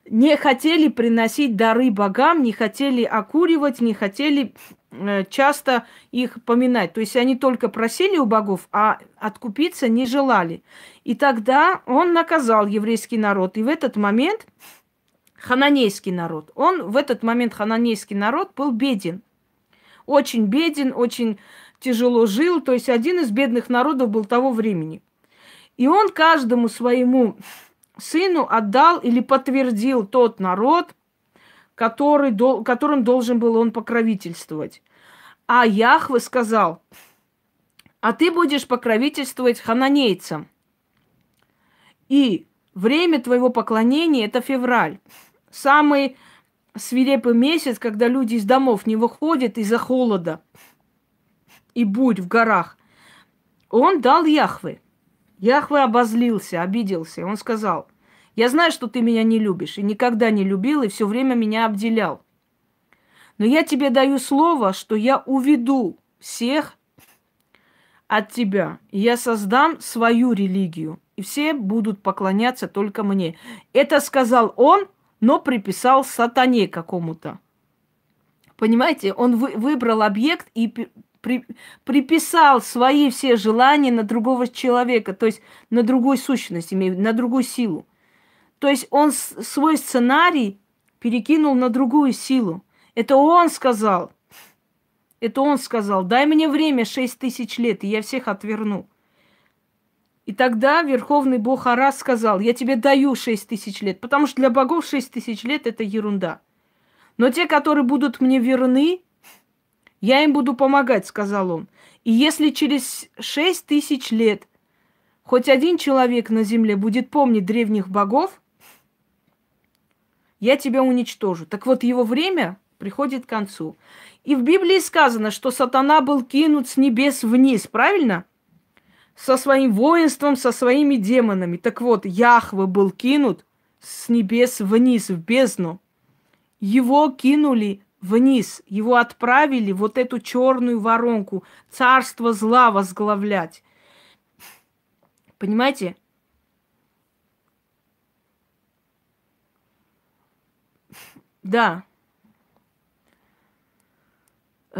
не хотели приносить дары богам, не хотели окуривать, не хотели э, часто их поминать. То есть они только просили у богов, а откупиться не желали. И тогда он наказал еврейский народ. И в этот момент хананейский народ. Он в этот момент, хананейский народ, был беден. Очень беден, очень тяжело жил. То есть один из бедных народов был того времени. И он каждому своему сыну отдал или подтвердил тот народ, который, которым должен был он покровительствовать. А Яхве сказал, а ты будешь покровительствовать хананейцам. И время твоего поклонения – это февраль самый свирепый месяц, когда люди из домов не выходят из-за холода и бурь в горах. Он дал Яхве. Яхве обозлился, обиделся. Он сказал, я знаю, что ты меня не любишь, и никогда не любил, и все время меня обделял. Но я тебе даю слово, что я уведу всех от тебя. И я создам свою религию, и все будут поклоняться только мне. Это сказал он, но приписал сатане какому-то. Понимаете, он вы, выбрал объект и при, приписал свои все желания на другого человека, то есть на другой сущность, на другую силу. То есть он свой сценарий перекинул на другую силу. Это он сказал. Это он сказал, дай мне время шесть тысяч лет, и я всех отверну. И тогда верховный бог Арас сказал, я тебе даю шесть тысяч лет, потому что для богов шесть тысяч лет – это ерунда. Но те, которые будут мне верны, я им буду помогать, сказал он. И если через шесть тысяч лет хоть один человек на земле будет помнить древних богов, я тебя уничтожу. Так вот, его время приходит к концу. И в Библии сказано, что сатана был кинут с небес вниз, правильно? со своим воинством, со своими демонами. Так вот, Яхва был кинут с небес вниз, в бездну. Его кинули вниз, его отправили вот эту черную воронку, царство зла возглавлять. Понимаете? Да.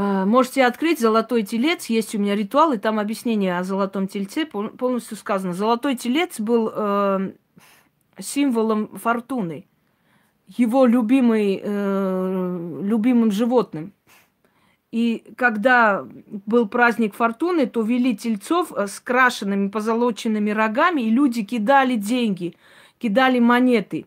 Э, можете открыть «Золотой телец». Есть у меня ритуал, и там объяснение о «Золотом тельце» полностью сказано. «Золотой телец» был э, символом фортуны, его любимый, э, любимым животным. И когда был праздник фортуны, то вели тельцов э, с крашенными позолоченными рогами, и люди кидали деньги, кидали монеты.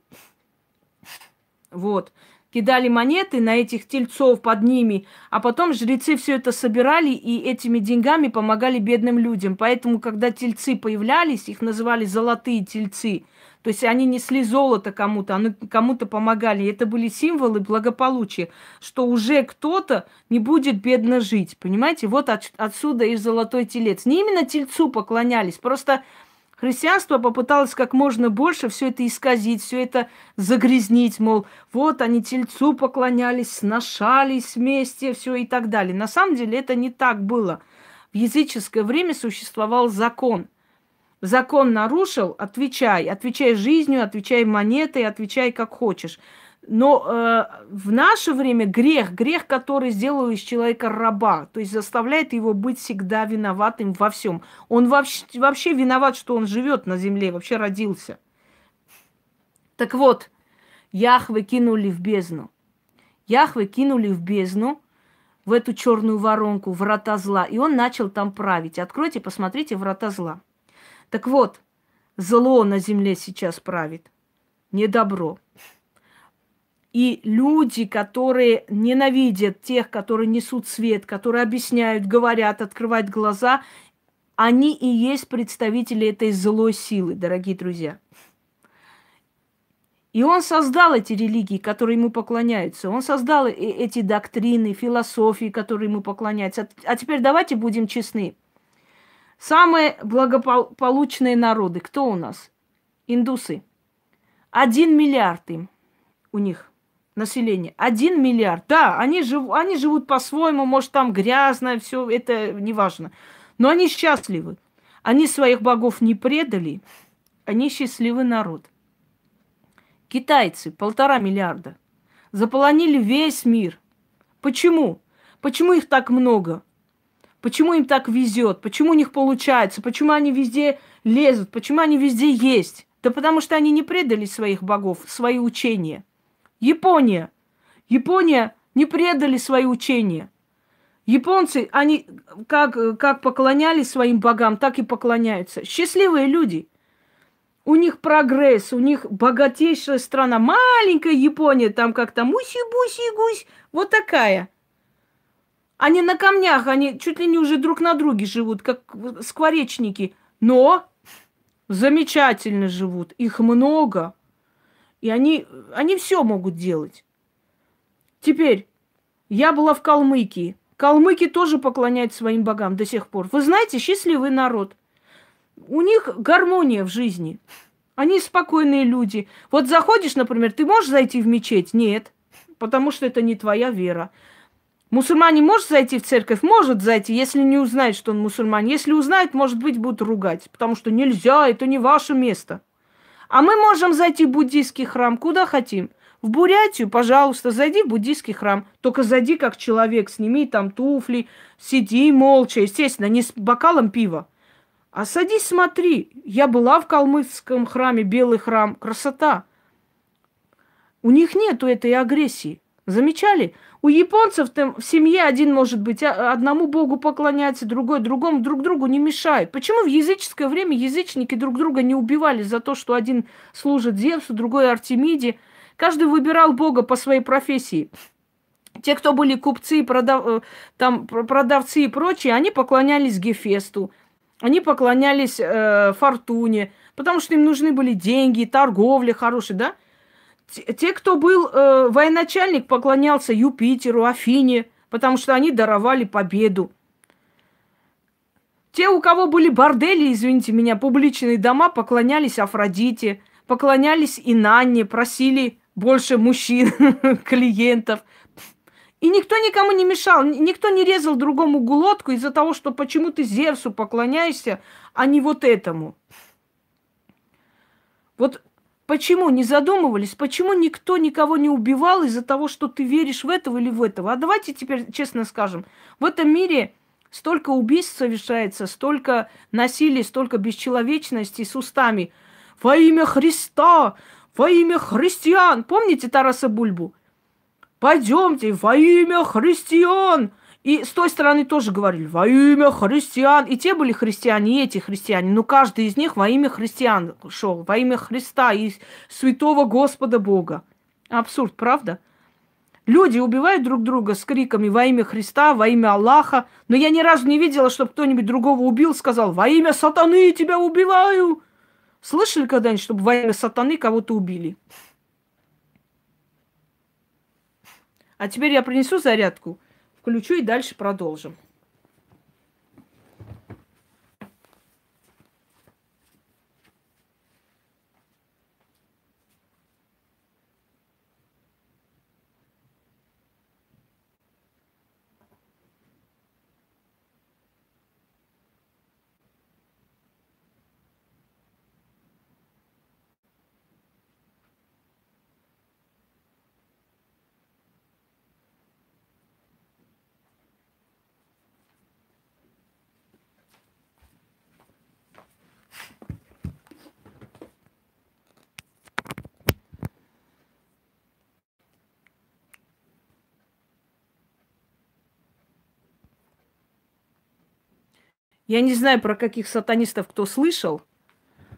Вот кидали монеты на этих тельцов под ними, а потом жрецы все это собирали и этими деньгами помогали бедным людям. Поэтому, когда тельцы появлялись, их называли золотые тельцы. То есть они несли золото кому-то, они кому-то помогали. Это были символы благополучия, что уже кто-то не будет бедно жить. Понимаете, вот от, отсюда и золотой телец. Не именно тельцу поклонялись, просто Христианство попыталось как можно больше все это исказить, все это загрязнить, мол, вот они тельцу поклонялись, сношались вместе, все и так далее. На самом деле это не так было. В языческое время существовал закон. Закон нарушил, отвечай. Отвечай жизнью, отвечай монетой, отвечай как хочешь. Но э, в наше время грех, грех, который сделал из человека раба, то есть заставляет его быть всегда виноватым во всем. Он вообще, вообще виноват, что он живет на земле, вообще родился. Так вот, Яхвы кинули в бездну. Яхвы кинули в бездну, в эту черную воронку, врата зла, и он начал там править. Откройте, посмотрите, врата зла. Так вот, зло на земле сейчас правит, не добро. И люди, которые ненавидят тех, которые несут свет, которые объясняют, говорят, открывают глаза, они и есть представители этой злой силы, дорогие друзья. И он создал эти религии, которые ему поклоняются. Он создал и эти доктрины, философии, которые ему поклоняются. А теперь давайте будем честны. Самые благополучные народы, кто у нас? Индусы. Один миллиард им у них населения. один миллиард. Да, они, жив, они живут по-своему, может, там грязно, все это не важно, Но они счастливы. Они своих богов не предали. Они счастливый народ. Китайцы полтора миллиарда. Заполонили весь мир. Почему? Почему их так много? Почему им так везет? Почему у них получается? Почему они везде лезут? Почему они везде есть? Да потому что они не предали своих богов, свои учения – Япония. Япония не предали свои учения. Японцы, они как, как поклонялись своим богам, так и поклоняются. Счастливые люди. У них прогресс, у них богатейшая страна. Маленькая Япония, там как-то муси-буси-гусь, вот такая. Они на камнях, они чуть ли не уже друг на друге живут, как скворечники. Но замечательно живут, их много – и они, они все могут делать. Теперь, я была в Калмыкии. Калмыки тоже поклоняют своим богам до сих пор. Вы знаете, счастливый народ. У них гармония в жизни. Они спокойные люди. Вот заходишь, например, ты можешь зайти в мечеть? Нет, потому что это не твоя вера. Мусульманин может зайти в церковь? Может зайти, если не узнает, что он мусульманин. Если узнает, может быть, будут ругать, потому что нельзя, это не ваше место. А мы можем зайти в буддийский храм куда хотим. В Бурятию, пожалуйста, зайди в буддийский храм. Только зайди как человек, сними там туфли, сиди молча, естественно, не с бокалом пива. А садись, смотри. Я была в калмыцком храме, белый храм. Красота. У них нету этой агрессии. Замечали? У японцев там в семье один может быть, а, одному богу поклоняется, другой другому, друг другу не мешает. Почему в языческое время язычники друг друга не убивали за то, что один служит Зевсу, другой Артемиде? Каждый выбирал бога по своей профессии. Те, кто были купцы, продав... Э, там, продавцы и прочие, они поклонялись Гефесту, они поклонялись э, Фортуне, потому что им нужны были деньги, торговля хорошая, да? Те, кто был э, военачальник, поклонялся Юпитеру, Афине, потому что они даровали победу. Те, у кого были бордели, извините меня, публичные дома, поклонялись Афродите, поклонялись Инанне, просили больше мужчин, клиентов. И никто никому не мешал, никто не резал другому глотку из-за того, что почему ты Зевсу поклоняешься, а не вот этому. Вот Почему не задумывались? Почему никто никого не убивал из-за того, что ты веришь в этого или в этого? А давайте теперь честно скажем. В этом мире столько убийств совершается, столько насилия, столько бесчеловечности с устами. Во имя Христа! Во имя христиан! Помните Тараса Бульбу? Пойдемте, во имя христиан! И с той стороны тоже говорили, во имя христиан. И те были христиане, и эти христиане. Но каждый из них во имя христиан шел, во имя Христа и святого Господа Бога. Абсурд, правда? Люди убивают друг друга с криками во имя Христа, во имя Аллаха. Но я ни разу не видела, чтобы кто-нибудь другого убил, сказал, во имя сатаны тебя убиваю. Слышали когда-нибудь, чтобы во имя сатаны кого-то убили? А теперь я принесу зарядку включу и дальше продолжим. Я не знаю, про каких сатанистов кто слышал,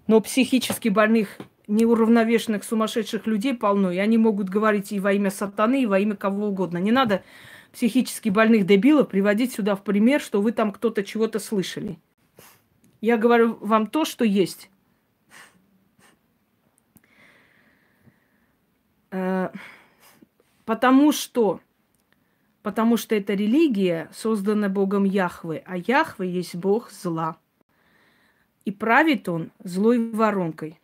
но психически больных, неуравновешенных, сумасшедших людей полно, и они могут говорить и во имя сатаны, и во имя кого угодно. Не надо психически больных дебилов приводить сюда в пример, что вы там кто-то чего-то слышали. Я говорю вам то, что есть. Э, потому что Потому что эта религия создана Богом Яхвы, а Яхвы есть Бог зла. И правит он злой воронкой.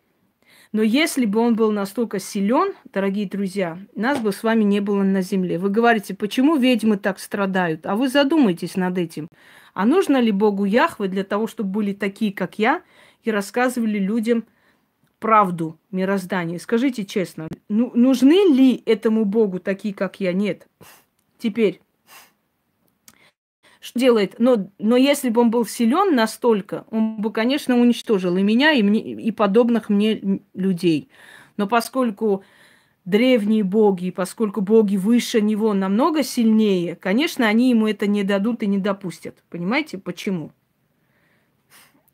Но если бы он был настолько силен, дорогие друзья, нас бы с вами не было на земле. Вы говорите, почему ведьмы так страдают? А вы задумайтесь над этим. А нужно ли Богу Яхвы для того, чтобы были такие, как я, и рассказывали людям правду мироздания? Скажите честно, ну, нужны ли этому Богу такие, как я? Нет. Теперь, что делает? Но, но если бы он был силен настолько, он бы, конечно, уничтожил и меня, и, мне, и подобных мне людей. Но поскольку древние боги, поскольку боги выше него намного сильнее, конечно, они ему это не дадут и не допустят. Понимаете, почему?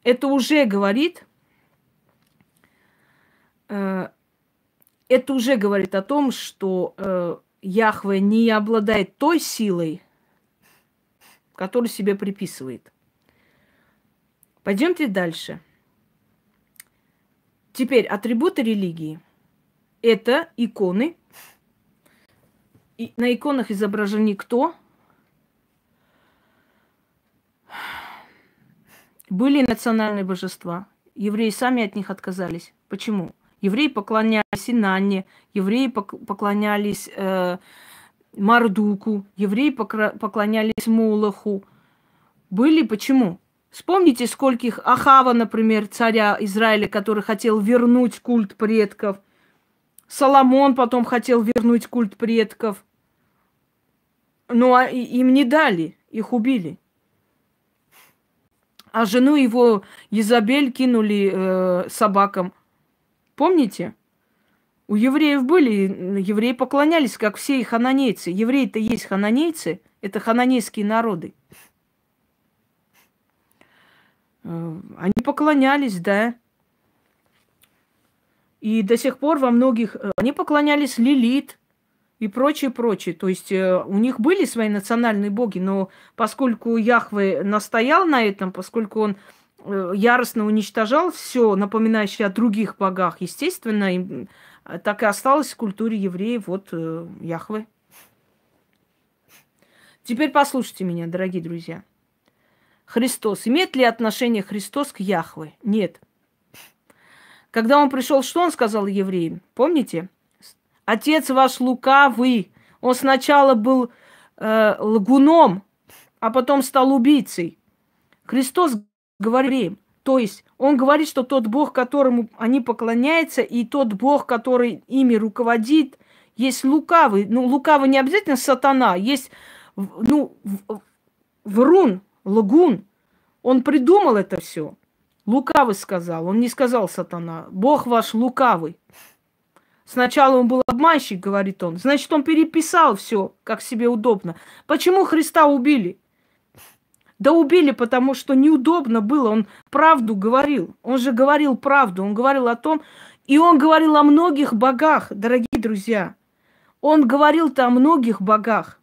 Это уже говорит, э, это уже говорит о том, что э, Яхве не обладает той силой, которую себе приписывает. Пойдемте дальше. Теперь атрибуты религии. Это иконы. И на иконах изображены кто? Были национальные божества. Евреи сами от них отказались. Почему? Евреи поклонялись Инанне, евреи поклонялись э, Мардуку, евреи поклонялись Молоху. Были почему? Вспомните, скольких Ахава, например, царя Израиля, который хотел вернуть культ предков. Соломон потом хотел вернуть культ предков. Ну, а им не дали, их убили. А жену его Изабель кинули э, собакам – Помните? У евреев были, евреи поклонялись, как все их хананейцы. Евреи-то есть хананейцы, это хананейские народы. Э, они поклонялись, да. И до сих пор во многих... Э, они поклонялись Лилит и прочее, прочее. То есть э, у них были свои национальные боги, но поскольку Яхве настоял на этом, поскольку он Э, яростно уничтожал все, напоминающее о других богах, естественно, им э, так и осталось в культуре евреев вот э, Яхвы. Теперь послушайте меня, дорогие друзья. Христос. Имеет ли отношение Христос к Яхве? Нет. Когда он пришел, что он сказал евреям? Помните? Отец ваш лукавый. Он сначала был э, лгуном, а потом стал убийцей. Христос говорим. То есть он говорит, что тот Бог, которому они поклоняются, и тот Бог, который ими руководит, есть лукавый. Ну, лукавый не обязательно сатана, есть, ну, врун, лагун. Он придумал это все. Лукавый сказал, он не сказал сатана. Бог ваш лукавый. Сначала он был обманщик, говорит он. Значит, он переписал все, как себе удобно. Почему Христа убили? Да убили, потому что неудобно было. Он правду говорил. Он же говорил правду. Он говорил о том... И он говорил о многих богах, дорогие друзья. Он говорил-то о многих богах.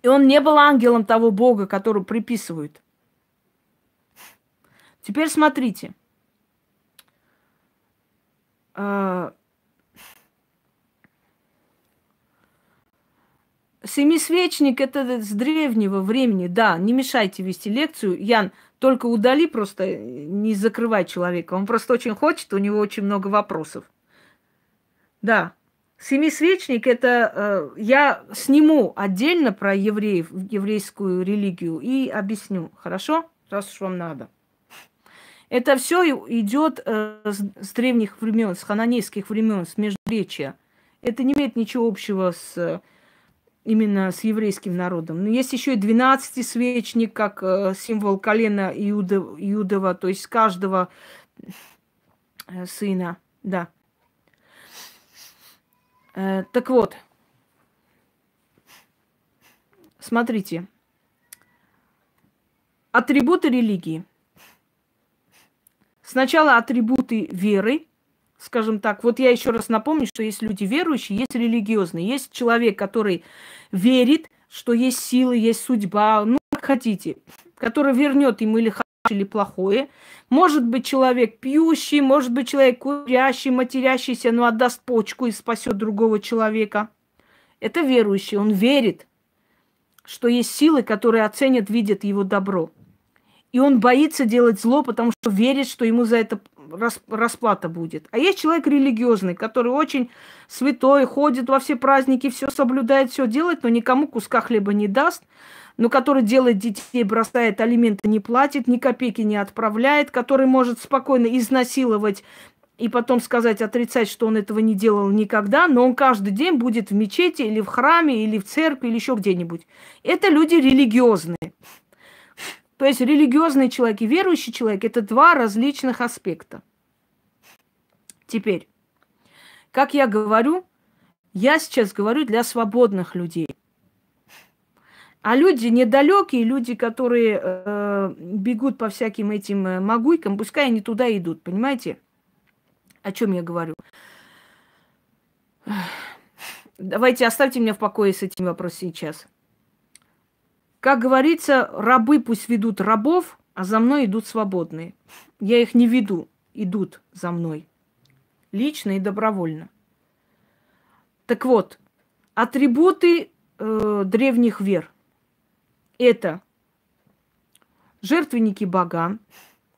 И он не был ангелом того бога, которого приписывают. Теперь смотрите. А, Семисвечник это с древнего времени, да, не мешайте вести лекцию. Ян, только удали просто, э, не закрывай человека. Он просто очень хочет, у него очень много вопросов. Да, семисвечник это э, я сниму отдельно про евреев, еврейскую религию и объясню, хорошо, раз уж вам надо. Это все идет э, с, с древних времен, с хананейских времен, с межречья. Это не имеет ничего общего с именно с еврейским народом. Но ну, есть еще и 12 свечник, как э, символ колена Иуда, Иудова, то есть каждого э, сына, да. Э, так вот, смотрите, атрибуты религии. Сначала атрибуты веры – скажем так, вот я еще раз напомню, что есть люди верующие, есть религиозные, есть человек, который верит, что есть силы, есть судьба, ну, как хотите, который вернет ему или хорошее, или плохое. Может быть, человек пьющий, может быть, человек курящий, матерящийся, но отдаст почку и спасет другого человека. Это верующий, он верит, что есть силы, которые оценят, видят его добро. И он боится делать зло, потому что верит, что ему за это расплата будет. А есть человек религиозный, который очень святой, ходит во все праздники, все соблюдает, все делает, но никому куска хлеба не даст, но который делает детей, бросает алименты, не платит, ни копейки не отправляет, который может спокойно изнасиловать и потом сказать, отрицать, что он этого не делал никогда, но он каждый день будет в мечети или в храме, или в церкви, или еще где-нибудь. Это люди религиозные. То есть религиозный человек и верующий человек – это два различных аспекта. Теперь, как я говорю, я сейчас говорю для свободных людей. А люди недалекие, люди, которые э, бегут по всяким этим э, могуйкам, пускай они туда идут, понимаете? О чем я говорю? Давайте оставьте меня в покое с этим вопросом сейчас. Как говорится, рабы пусть ведут рабов, а за мной идут свободные. Я их не веду, идут за мной. Лично и добровольно. Так вот, атрибуты э, древних вер – это жертвенники богам,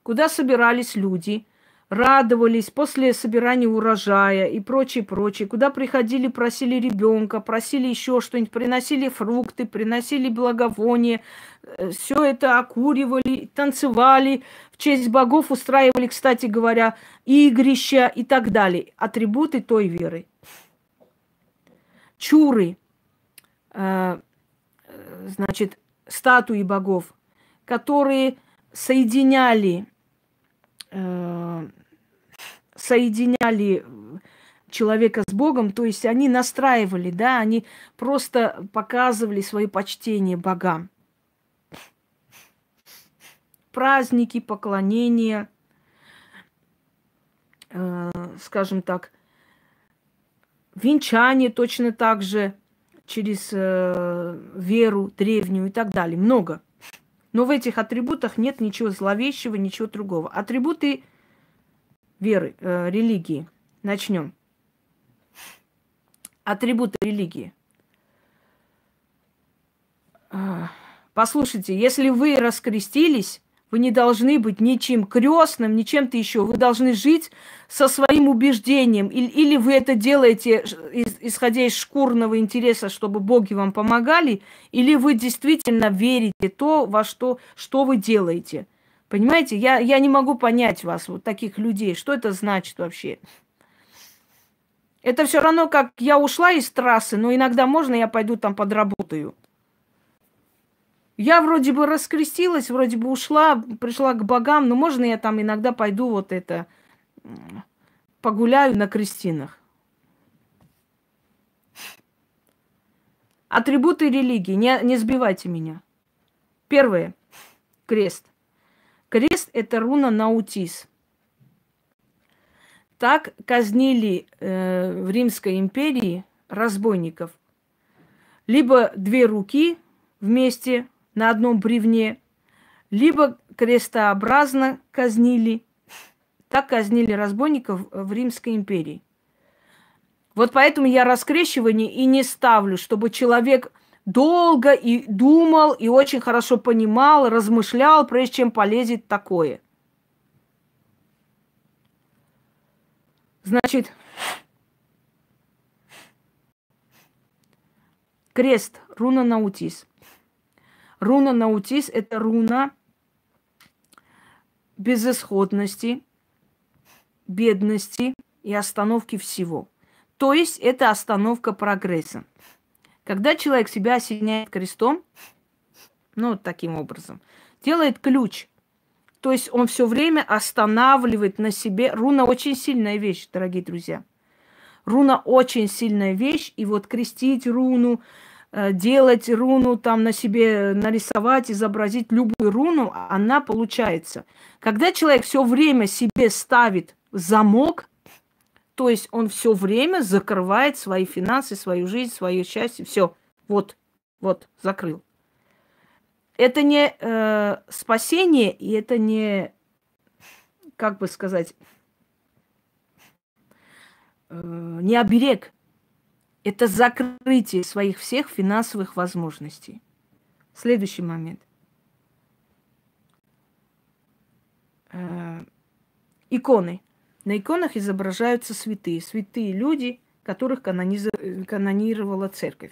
куда собирались люди – радовались после собирания урожая и прочее, прочее. Куда приходили, просили ребенка, просили еще что-нибудь, приносили фрукты, приносили благовоние, э, все это окуривали, танцевали, в честь богов устраивали, кстати говоря, игрища и так далее. Атрибуты той веры. Чуры, э, э, значит, статуи богов, которые соединяли Э, соединяли э, человека с Богом, то есть они настраивали, да, они просто показывали свое почтение богам. Праздники, поклонения, э, скажем так, венчание точно так же через э, веру древнюю и так далее. Много. Но в этих атрибутах нет ничего зловещего, ничего другого. Атрибуты веры, э, религии. Начнем. Атрибуты религии. Э, послушайте, если вы раскрестились, вы не должны быть ничем крестным, ничем то еще. Вы должны жить со своим убеждением. Или, или вы это делаете, исходя из шкурного интереса, чтобы боги вам помогали, или вы действительно верите то, во что, что вы делаете. Понимаете, я, я не могу понять вас, вот таких людей. Что это значит вообще? Это все равно, как я ушла из трассы, но иногда можно я пойду там подработаю. Я вроде бы раскрестилась, вроде бы ушла, пришла к богам, но можно я там иногда пойду вот это, погуляю на крестинах? Атрибуты религии. Не, не сбивайте меня. Первое. Крест. Крест – это руна наутис. Так казнили э, в Римской империи разбойников. Либо две руки вместе – на одном бревне, либо крестообразно казнили. Так казнили разбойников в Римской империи. Вот поэтому я раскрещивание и не ставлю, чтобы человек долго и думал, и очень хорошо понимал, размышлял, прежде чем полезет такое. Значит, крест, руна наутис – Руна Наутис – это руна безысходности, бедности и остановки всего. То есть это остановка прогресса. Когда человек себя осеняет крестом, ну, вот таким образом, делает ключ. То есть он все время останавливает на себе. Руна очень сильная вещь, дорогие друзья. Руна очень сильная вещь, и вот крестить руну, Э, делать руну, там на себе э, нарисовать, изобразить любую руну, а она получается. Когда человек все время себе ставит замок, то есть он все время закрывает свои финансы, свою жизнь, свое счастье, все. Вот, вот, закрыл. Это не э, спасение, и это не, как бы сказать, э, не оберег. Это закрытие своих всех финансовых возможностей. Следующий момент. Э, иконы. На иконах изображаются святые. Святые люди, которых канониз... канонировала церковь.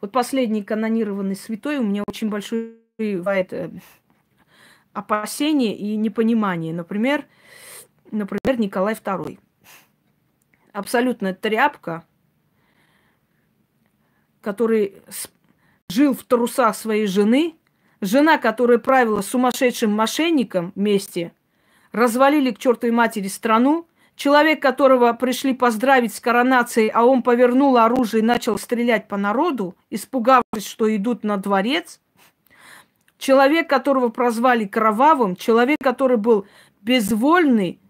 Вот последний канонированный святой у меня очень большое бывает э, опасение и непонимание. Например, например, Николай II. Абсолютно тряпка – который жил в трусах своей жены, жена, которая правила сумасшедшим мошенником вместе, развалили к чертовой матери страну, человек, которого пришли поздравить с коронацией, а он повернул оружие и начал стрелять по народу, испугавшись, что идут на дворец, человек, которого прозвали кровавым, человек, который был безвольный,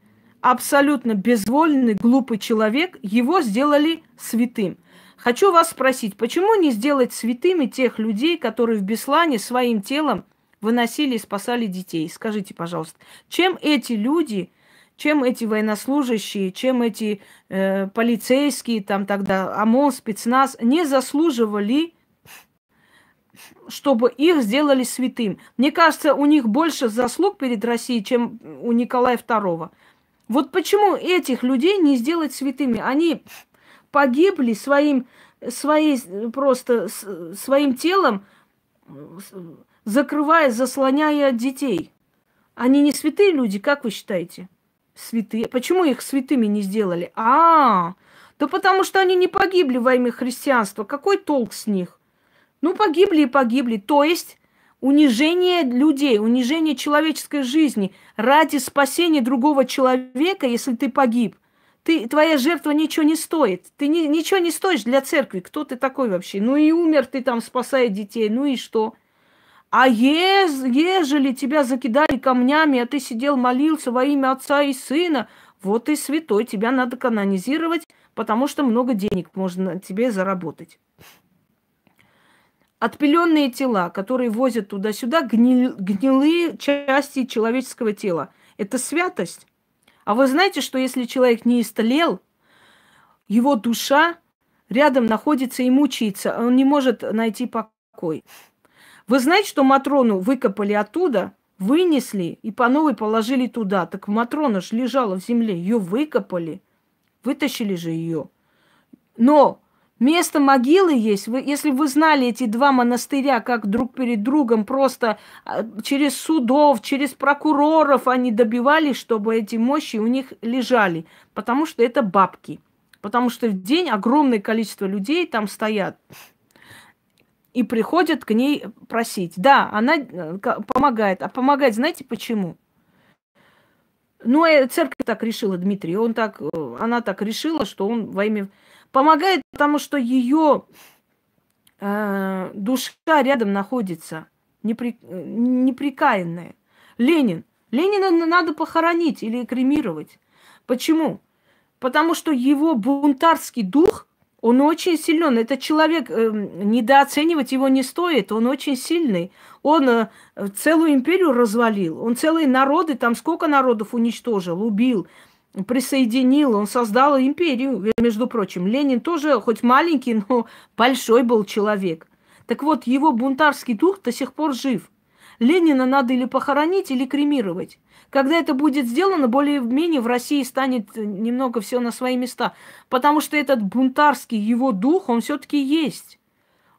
абсолютно безвольный, глупый человек, его сделали святым – Хочу вас спросить, почему не сделать святыми тех людей, которые в Беслане своим телом выносили и спасали детей? Скажите, пожалуйста, чем эти люди, чем эти военнослужащие, чем эти э, полицейские, там тогда ОМОН, спецназ, не заслуживали, чтобы их сделали святым? Мне кажется, у них больше заслуг перед Россией, чем у Николая II. Вот почему этих людей не сделать святыми? Они погибли своим, своей, просто своим телом, закрывая, заслоняя от детей. Они не святые люди, как вы считаете? Святые. Почему их святыми не сделали? А, -а, -а. да потому что они не погибли во имя христианства. Какой толк с них? Ну, погибли и погибли. То есть унижение людей, унижение человеческой жизни ради спасения другого человека, если ты погиб – ты, твоя жертва ничего не стоит. Ты ни, ничего не стоишь для церкви. Кто ты такой вообще? Ну и умер ты там, спасая детей. Ну и что? А ез, ежели тебя закидали камнями, а ты сидел, молился во имя отца и сына, вот и святой, тебя надо канонизировать, потому что много денег можно тебе заработать. Отпиленные тела, которые возят туда-сюда, гнилые части человеческого тела. Это святость? А вы знаете, что если человек не истолел, его душа рядом находится и мучается, он не может найти покой. Вы знаете, что Матрону выкопали оттуда, вынесли и по новой положили туда. Так Матрона же лежала в земле, ее выкопали, вытащили же ее. Но Место могилы есть. Вы, если вы знали эти два монастыря как друг перед другом, просто а, через судов, через прокуроров они добивались, чтобы эти мощи у них лежали, потому что это бабки. Потому что в день огромное количество людей там стоят и приходят к ней просить. Да, она э, помогает. А помогает, знаете почему? Ну, э, церковь так решила, Дмитрий. Он так, э, она так решила, что он во имя Помогает, потому что ее э, душа рядом находится, э, неприкаянная. Ленин. Ленина надо похоронить или кремировать. Почему? Потому что его бунтарский дух, он очень силен. Этот человек, э, недооценивать его не стоит, он очень сильный. Он э, целую империю развалил, он целые народы, там сколько народов уничтожил, убил – присоединил, он создал империю, э, между прочим. Ленин тоже, хоть маленький, но большой был человек. Так вот, его бунтарский дух до сих пор жив. Ленина надо или похоронить, или кремировать. Когда это будет сделано, более-менее в России станет э, немного все на свои места. Потому что этот бунтарский его дух, он все-таки есть.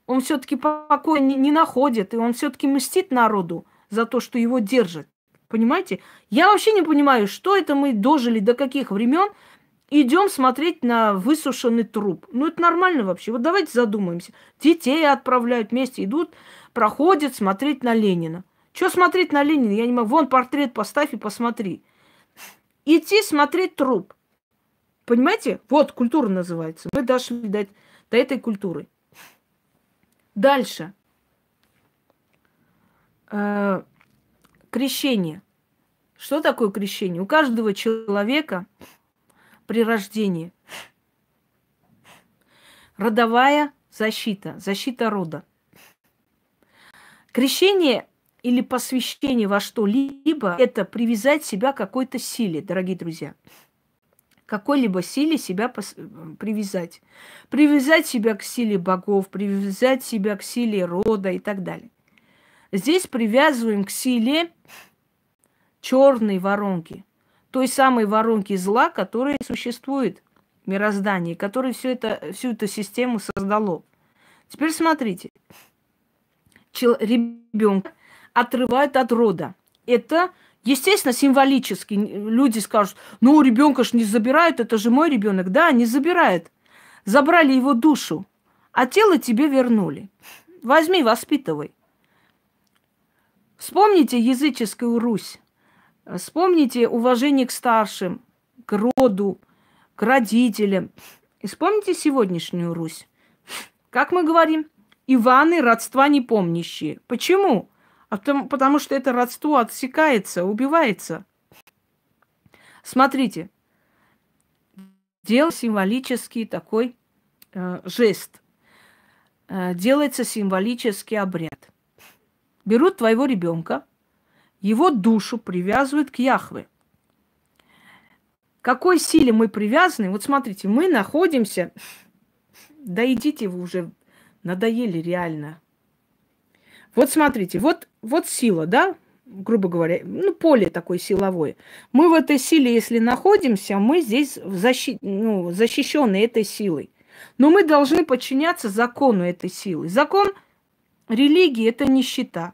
Он все-таки покоя не, находит, и он все-таки мстит народу за то, что его держат. Понимаете? Я вообще не понимаю, что это мы дожили, до каких времен идем смотреть на высушенный труп. Ну, это нормально вообще. Вот давайте задумаемся. Детей отправляют вместе, идут, проходят смотреть на Ленина. Что смотреть на Ленина? Я не могу. Вон портрет поставь и посмотри. Идти смотреть труп. Понимаете? Вот культура называется. Мы дошли до, до этой культуры. Дальше. Э -э Крещение. Что такое крещение? У каждого человека при рождении родовая защита, защита рода. Крещение или посвящение во что-либо – это привязать себя к какой-то силе, дорогие друзья. Какой-либо силе себя пос... привязать. Привязать себя к силе богов, привязать себя к силе рода и так далее. Здесь привязываем к силе черной воронки. Той самой воронки зла, которая существует в мироздании, которая всю, это, всю эту систему создало. Теперь смотрите. Чел- ребенка отрывают от рода. Это, естественно, символически. Люди скажут, ну, у ребенка ж не забирают, это же мой ребенок. Да, не забирают. Забрали его душу, а тело тебе вернули. Возьми, воспитывай. Вспомните языческую Русь, вспомните уважение к старшим, к роду, к родителям. И вспомните сегодняшнюю Русь. Как мы говорим, Иваны родства не помнящие. Почему? А потому, потому что это родство отсекается, убивается. Смотрите, делал символический такой э, жест. Э, делается символический обряд – берут твоего ребенка, его душу привязывают к Яхве. Какой силе мы привязаны? Вот смотрите, мы находимся... Да идите вы уже, надоели реально. Вот смотрите, вот, вот сила, да, грубо говоря, ну, поле такое силовое. Мы в этой силе, если находимся, мы здесь защи... ну, защищены этой силой. Но мы должны подчиняться закону этой силы. Закон – религии – это нищета.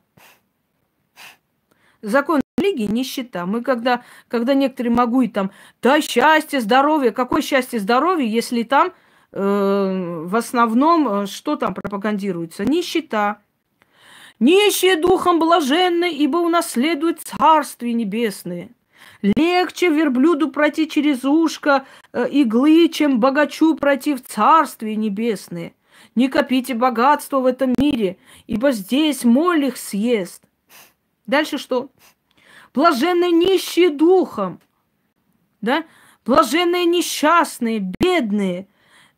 Закон религии – нищета. Мы когда, когда некоторые могу и там, да, счастье, здоровье. Какое счастье, здоровье, если там э, в основном э, что там пропагандируется? Нищета. Нищие духом блаженны, ибо унаследуют царствие небесное. Легче верблюду пройти через ушко э, иглы, чем богачу пройти в царствие небесное – не копите богатство в этом мире, ибо здесь моль их съест. Дальше что? Блаженные нищие духом, да? Блаженные несчастные, бедные,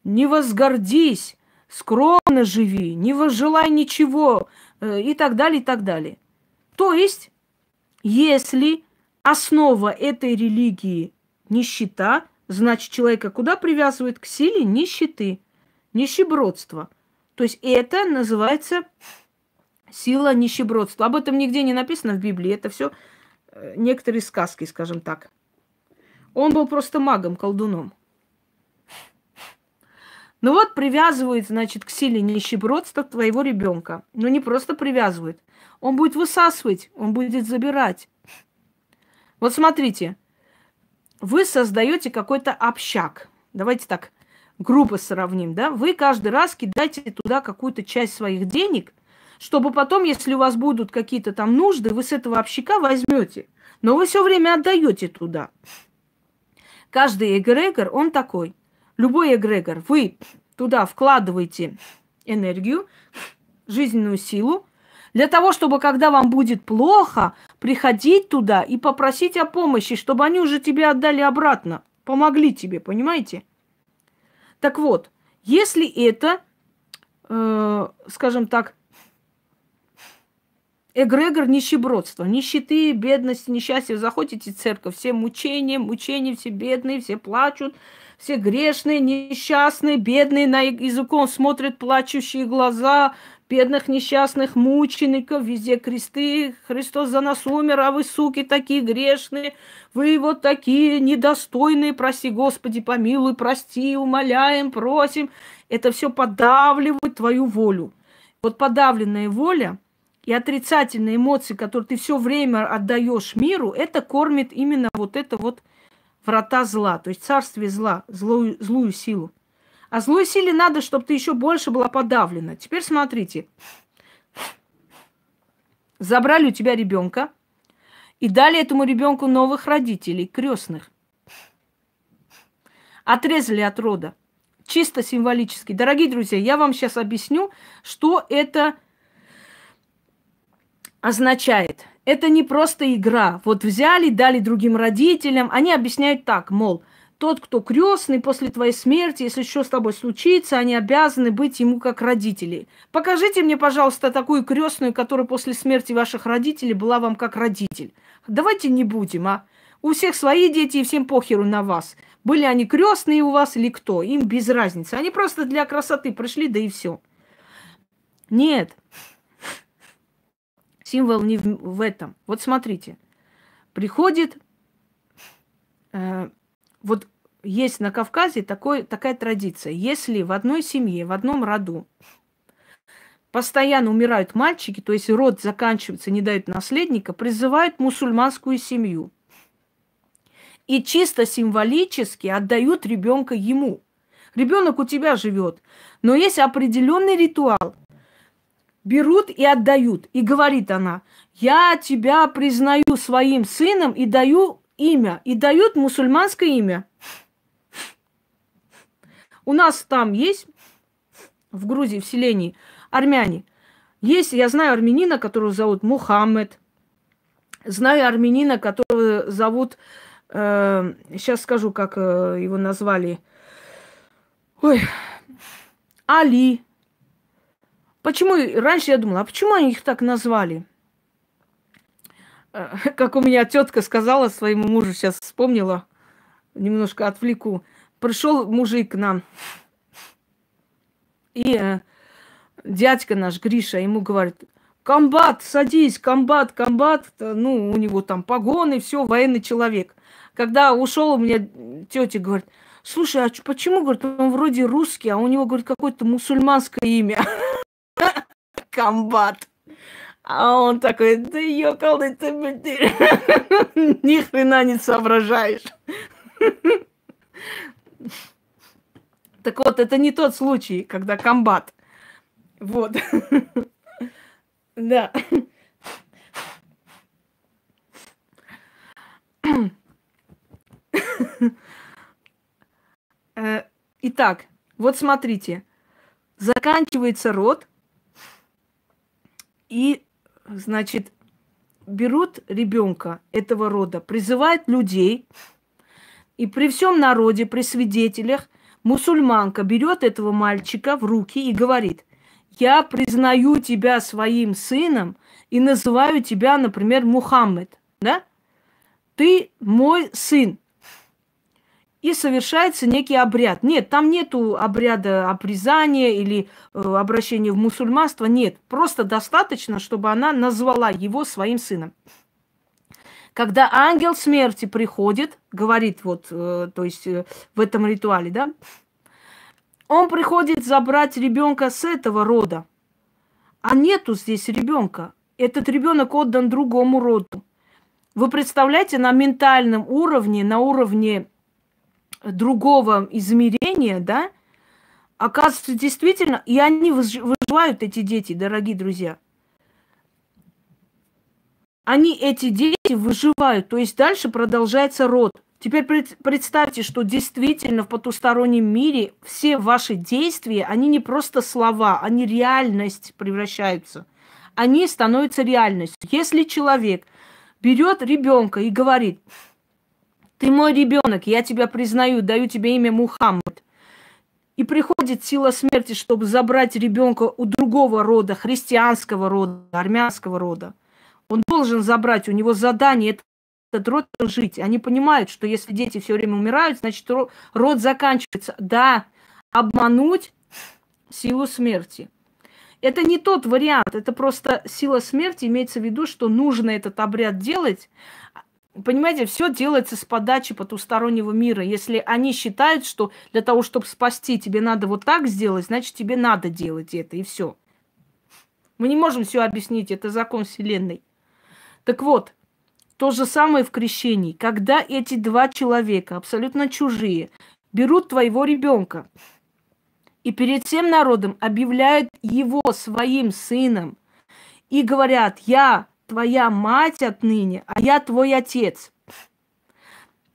не возгордись, скромно живи, не возжелай ничего э, и так далее, и так далее. То есть, если основа этой религии – нищета, значит, человека куда привязывают? К силе нищеты – нищебродство. То есть это называется сила нищебродства. Об этом нигде не написано в Библии. Это все э, некоторые сказки, скажем так. Он был просто магом, колдуном. Ну вот привязывает, значит, к силе нищебродства твоего ребенка. Но ну, не просто привязывает. Он будет высасывать, он будет забирать. Вот смотрите, вы создаете какой-то общак. Давайте так, грубо сравним, да, вы каждый раз кидайте туда какую-то часть своих денег, чтобы потом, если у вас будут какие-то там нужды, вы с этого общика возьмете. Но вы все время отдаете туда. Каждый эгрегор, он такой. Любой эгрегор, вы туда вкладываете энергию, жизненную силу, для того, чтобы когда вам будет плохо, приходить туда и попросить о помощи, чтобы они уже тебе отдали обратно, помогли тебе, понимаете? Так вот, если это, э, скажем так, эгрегор нищебродства, нищеты, бедности, несчастья, заходите в церковь, все мучения, мучения, все бедные, все плачут, все грешные, несчастные, бедные, на языком смотрят плачущие глаза, бедных несчастных мучеников, везде кресты, Христос за нас умер, а вы, суки, такие грешные, вы вот такие недостойные, прости, Господи, помилуй, прости, умоляем, просим. Это все подавливает твою волю. Вот подавленная воля и отрицательные эмоции, которые ты все время отдаешь миру, это кормит именно вот это вот врата зла, то есть царствие зла, злую, злую силу. А злой силе надо, чтобы ты еще больше была подавлена. Теперь смотрите. Забрали у тебя ребенка и дали этому ребенку новых родителей, крестных. Отрезали от рода. Чисто символически. Дорогие друзья, я вам сейчас объясню, что это означает. Это не просто игра. Вот взяли, дали другим родителям. Они объясняют так, мол – тот, кто крестный после твоей смерти, если что с тобой случится, они обязаны быть ему как родители. Покажите мне, пожалуйста, такую крестную, которая после смерти ваших родителей была вам как родитель. Давайте не будем, а. У всех свои дети, и всем похеру на вас. Были они крестные у вас или кто, им без разницы. Они просто для красоты пришли, да и все. Нет. Символ не в, этом. Вот смотрите. Приходит э, вот есть на Кавказе такой, такая традиция. Если в одной семье, в одном роду постоянно умирают мальчики, то есть род заканчивается, не дают наследника, призывают мусульманскую семью. И чисто символически отдают ребенка ему. Ребенок у тебя живет, но есть определенный ритуал. Берут и отдают. И говорит она, я тебя признаю своим сыном и даю имя и дают мусульманское имя. У нас там есть в Грузии, в селении, армяне. Есть, я знаю армянина, которого зовут Мухаммед. Знаю армянина, которого зовут, э, сейчас скажу, как э, его назвали. Ой, Али. Почему, раньше я думала, а почему они их так назвали? Э, как у меня тетка сказала своему мужу, сейчас вспомнила, немножко отвлеку. Пришел мужик к нам, и э, дядька наш Гриша ему говорит, комбат, садись, комбат, комбат, э, ну, у него там погоны, все, военный человек. Когда ушел, у меня тетя говорит, слушай, а почему, говорит, он вроде русский, а у него, говорит, какое-то мусульманское имя. Комбат. А он такой, да ёкалный ты, ты ни хрена не соображаешь. Так вот, это не тот случай, когда комбат. Вот. Да. Э, итак, вот смотрите. Заканчивается рот и значит, берут ребенка этого рода, призывают людей, и при всем народе, при свидетелях, мусульманка берет этого мальчика в руки и говорит, я признаю тебя своим сыном и называю тебя, например, Мухаммед, да? Ты мой сын и совершается некий обряд. Нет, там нету обряда обрезания или э, обращения в мусульманство, нет. Просто достаточно, чтобы она назвала его своим сыном. Когда ангел смерти приходит, говорит вот, э, то есть э, в этом ритуале, да, он приходит забрать ребенка с этого рода, а нету здесь ребенка. Этот ребенок отдан другому роду. Вы представляете, на ментальном уровне, на уровне другого измерения, да, оказывается, действительно, и они выживают, эти дети, дорогие друзья. Они, эти дети, выживают, то есть дальше продолжается род. Теперь представьте, что действительно в потустороннем мире все ваши действия, они не просто слова, они реальность превращаются. Они становятся реальностью. Если человек берет ребенка и говорит, ты мой ребенок, я тебя признаю, даю тебе имя Мухаммад. И приходит сила смерти, чтобы забрать ребенка у другого рода, христианского рода, армянского рода. Он должен забрать, у него задание этот род жить. Они понимают, что если дети все время умирают, значит род заканчивается. Да, обмануть силу смерти. Это не тот вариант, это просто сила смерти. Имеется в виду, что нужно этот обряд делать, Понимаете, все делается с подачи потустороннего мира. Если они считают, что для того, чтобы спасти, тебе надо вот так сделать, значит, тебе надо делать это, и все. Мы не можем все объяснить, это закон Вселенной. Так вот, то же самое в крещении. Когда эти два человека, абсолютно чужие, берут твоего ребенка и перед всем народом объявляют его своим сыном и говорят, я твоя мать отныне, а я твой отец.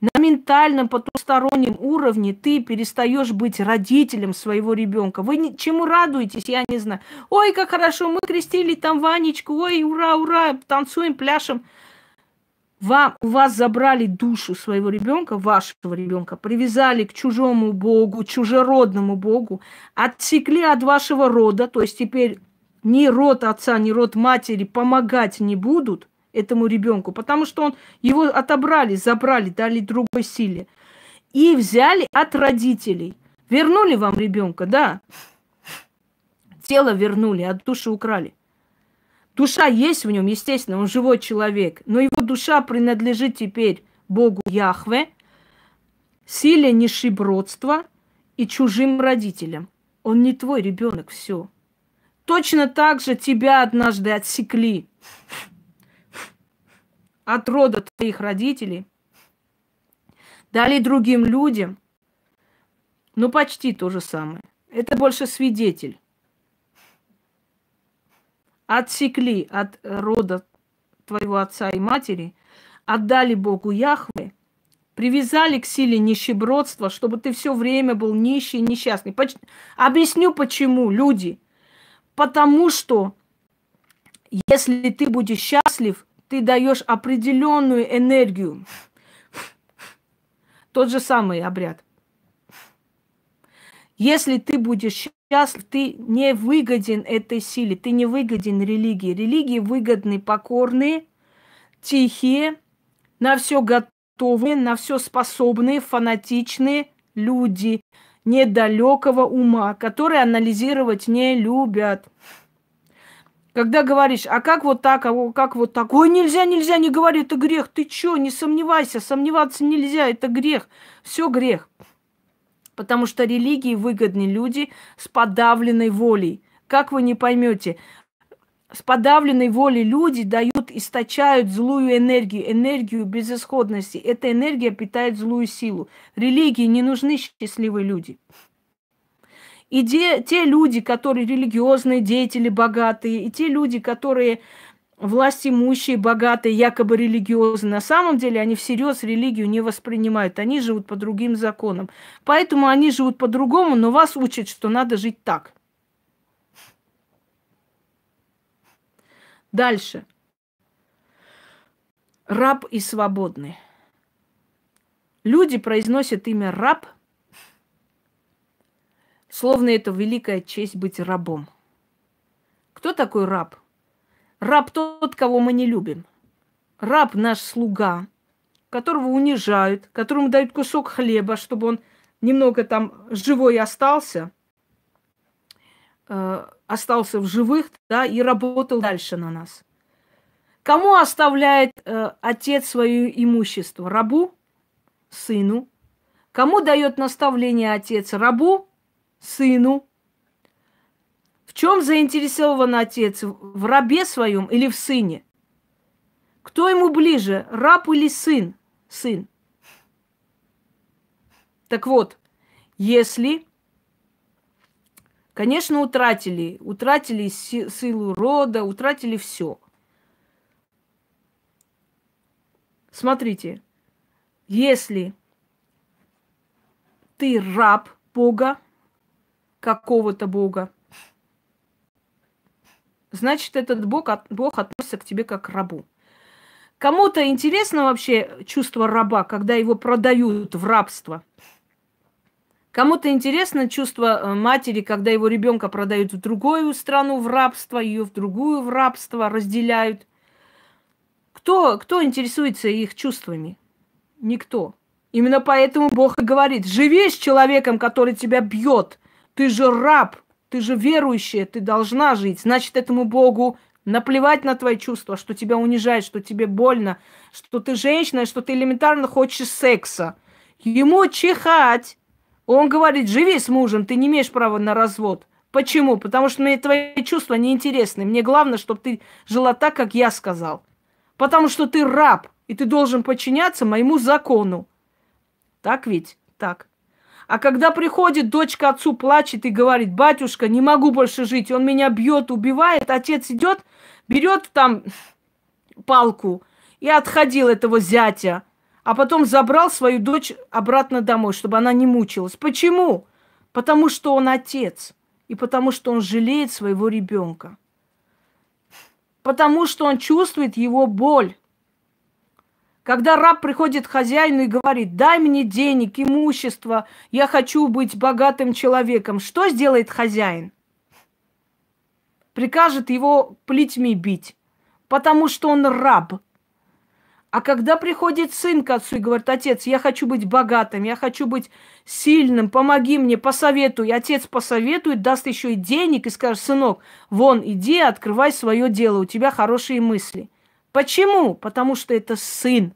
На ментальном потустороннем уровне ты перестаешь быть родителем своего ребенка. Вы чему радуетесь, я не знаю. Ой, как хорошо, мы крестили там Ванечку, ой, ура, ура, танцуем, пляшем. Вам, у вас забрали душу своего ребенка, вашего ребенка, привязали к чужому богу, чужеродному богу, отсекли от вашего рода, то есть теперь ни род отца, ни род матери помогать не будут этому ребенку, потому что он, его отобрали, забрали, дали другой силе. И взяли от родителей. Вернули вам ребенка, да. Тело вернули, от души украли. Душа есть в нем, естественно, он живой человек, но его душа принадлежит теперь Богу Яхве, силе нешибродства и чужим родителям. Он не твой ребенок, все. Точно так же тебя однажды отсекли от рода твоих родителей, дали другим людям, ну почти то же самое. Это больше свидетель. Отсекли от рода твоего отца и матери, отдали Богу Яхве, привязали к силе нищебродства, чтобы ты все время был нищий и несчастный. Поч... Объясню почему, люди – Потому что если ты будешь счастлив, ты даешь определенную энергию. Тот же самый обряд. Если ты будешь счастлив, ты не выгоден этой силе, ты не выгоден религии. Религии выгодны покорные, тихие, на все готовые, на все способные, фанатичные люди – недалекого ума, которые анализировать не любят. Когда говоришь, а как вот так, а как вот так? Ой, нельзя, нельзя, не говори, это грех. Ты чё, не сомневайся, сомневаться нельзя, это грех. Все грех. Потому что религии выгодны люди с подавленной волей. Как вы не поймете, с подавленной волей люди дают, источают злую энергию, энергию безысходности. Эта энергия питает злую силу. Религии не нужны счастливые люди. И те, те люди, которые религиозные деятели, богатые, и те люди, которые власть имущие, богатые, якобы религиозные, на самом деле они всерьез религию не воспринимают. Они живут по другим законам. Поэтому они живут по-другому, но вас учат, что надо жить так – Дальше. Раб и свободный. Люди произносят имя раб, словно это великая честь быть рабом. Кто такой раб? Раб тот, кого мы не любим. Раб наш слуга, которого унижают, которому дают кусок хлеба, чтобы он немного там живой остался э, – остался в живых, да, и работал дальше на нас. Кому оставляет э, отец свое имущество? Рабу, сыну. Кому дает наставление отец? Рабу, сыну. В чем заинтересован отец? В рабе своем или в сыне? Кто ему ближе, раб или сын? Сын. Так вот, если Конечно, утратили. Утратили силу рода, утратили все. Смотрите, если ты раб Бога, какого-то Бога, значит, этот Бог, Бог относится к тебе как к рабу. Кому-то интересно вообще чувство раба, когда его продают в рабство – Кому-то интересно чувство э, матери, когда его ребенка продают в другую страну в рабство, ее в другую в рабство разделяют. Кто, кто интересуется их чувствами? Никто. Именно поэтому Бог и говорит, живи с человеком, который тебя бьет. Ты же раб, ты же верующая, ты должна жить. Значит, этому Богу наплевать на твои чувства, что тебя унижает, что тебе больно, что ты женщина, что ты элементарно хочешь секса. Ему чихать, он говорит, живи с мужем, ты не имеешь права на развод. Почему? Потому что мне твои чувства неинтересны. Мне главное, чтобы ты жила так, как я сказал. Потому что ты раб, и ты должен подчиняться моему закону. Так ведь? Так. А когда приходит дочка отцу, плачет и говорит, батюшка, не могу больше жить, он меня бьет, убивает, отец идет, берет там палку и отходил этого зятя – а потом забрал свою дочь обратно домой, чтобы она не мучилась. Почему? Потому что он отец, и потому что он жалеет своего ребенка, потому что он чувствует его боль. Когда раб приходит к хозяину и говорит, дай мне денег, имущество, я хочу быть богатым человеком, что сделает хозяин? Прикажет его плетьми бить, потому что он раб – а когда приходит сын к отцу и говорит, отец, я хочу быть богатым, я хочу быть сильным, помоги мне, посоветуй. отец посоветует, даст еще и денег и скажет, сынок, вон, иди, открывай свое дело, у тебя хорошие мысли. Почему? Потому что это сын.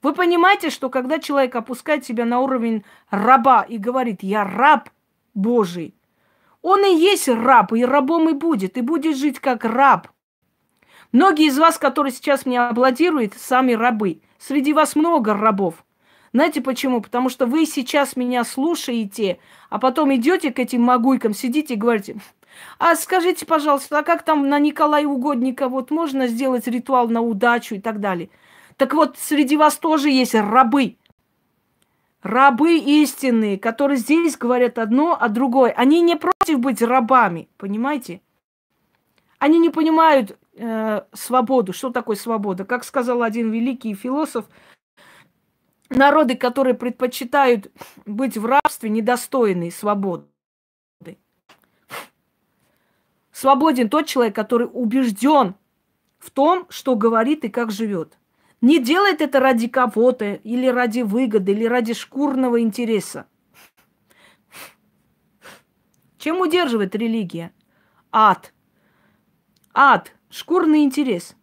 Вы понимаете, что когда человек опускает себя на уровень раба и говорит, я раб Божий, он и есть раб, и рабом и будет, и будет жить как раб – Многие из вас, которые сейчас меня аплодируют, сами рабы. Среди вас много рабов. Знаете почему? Потому что вы сейчас меня слушаете, а потом идете к этим могуйкам, сидите и говорите, а скажите, пожалуйста, а как там на Николая Угодника вот можно сделать ритуал на удачу и так далее? Так вот, среди вас тоже есть рабы. Рабы истинные, которые здесь говорят одно, а другое. Они не против быть рабами, понимаете? Они не понимают, Э, свободу. Что такое свобода? Как сказал один великий философ, народы, которые предпочитают быть в рабстве, недостойны свободы. Свободен тот человек, который убежден в том, что говорит и как живет. Не делает это ради кого-то, или ради выгоды, или ради шкурного интереса. Чем удерживает религия? Ад. Ад шкурный интерес.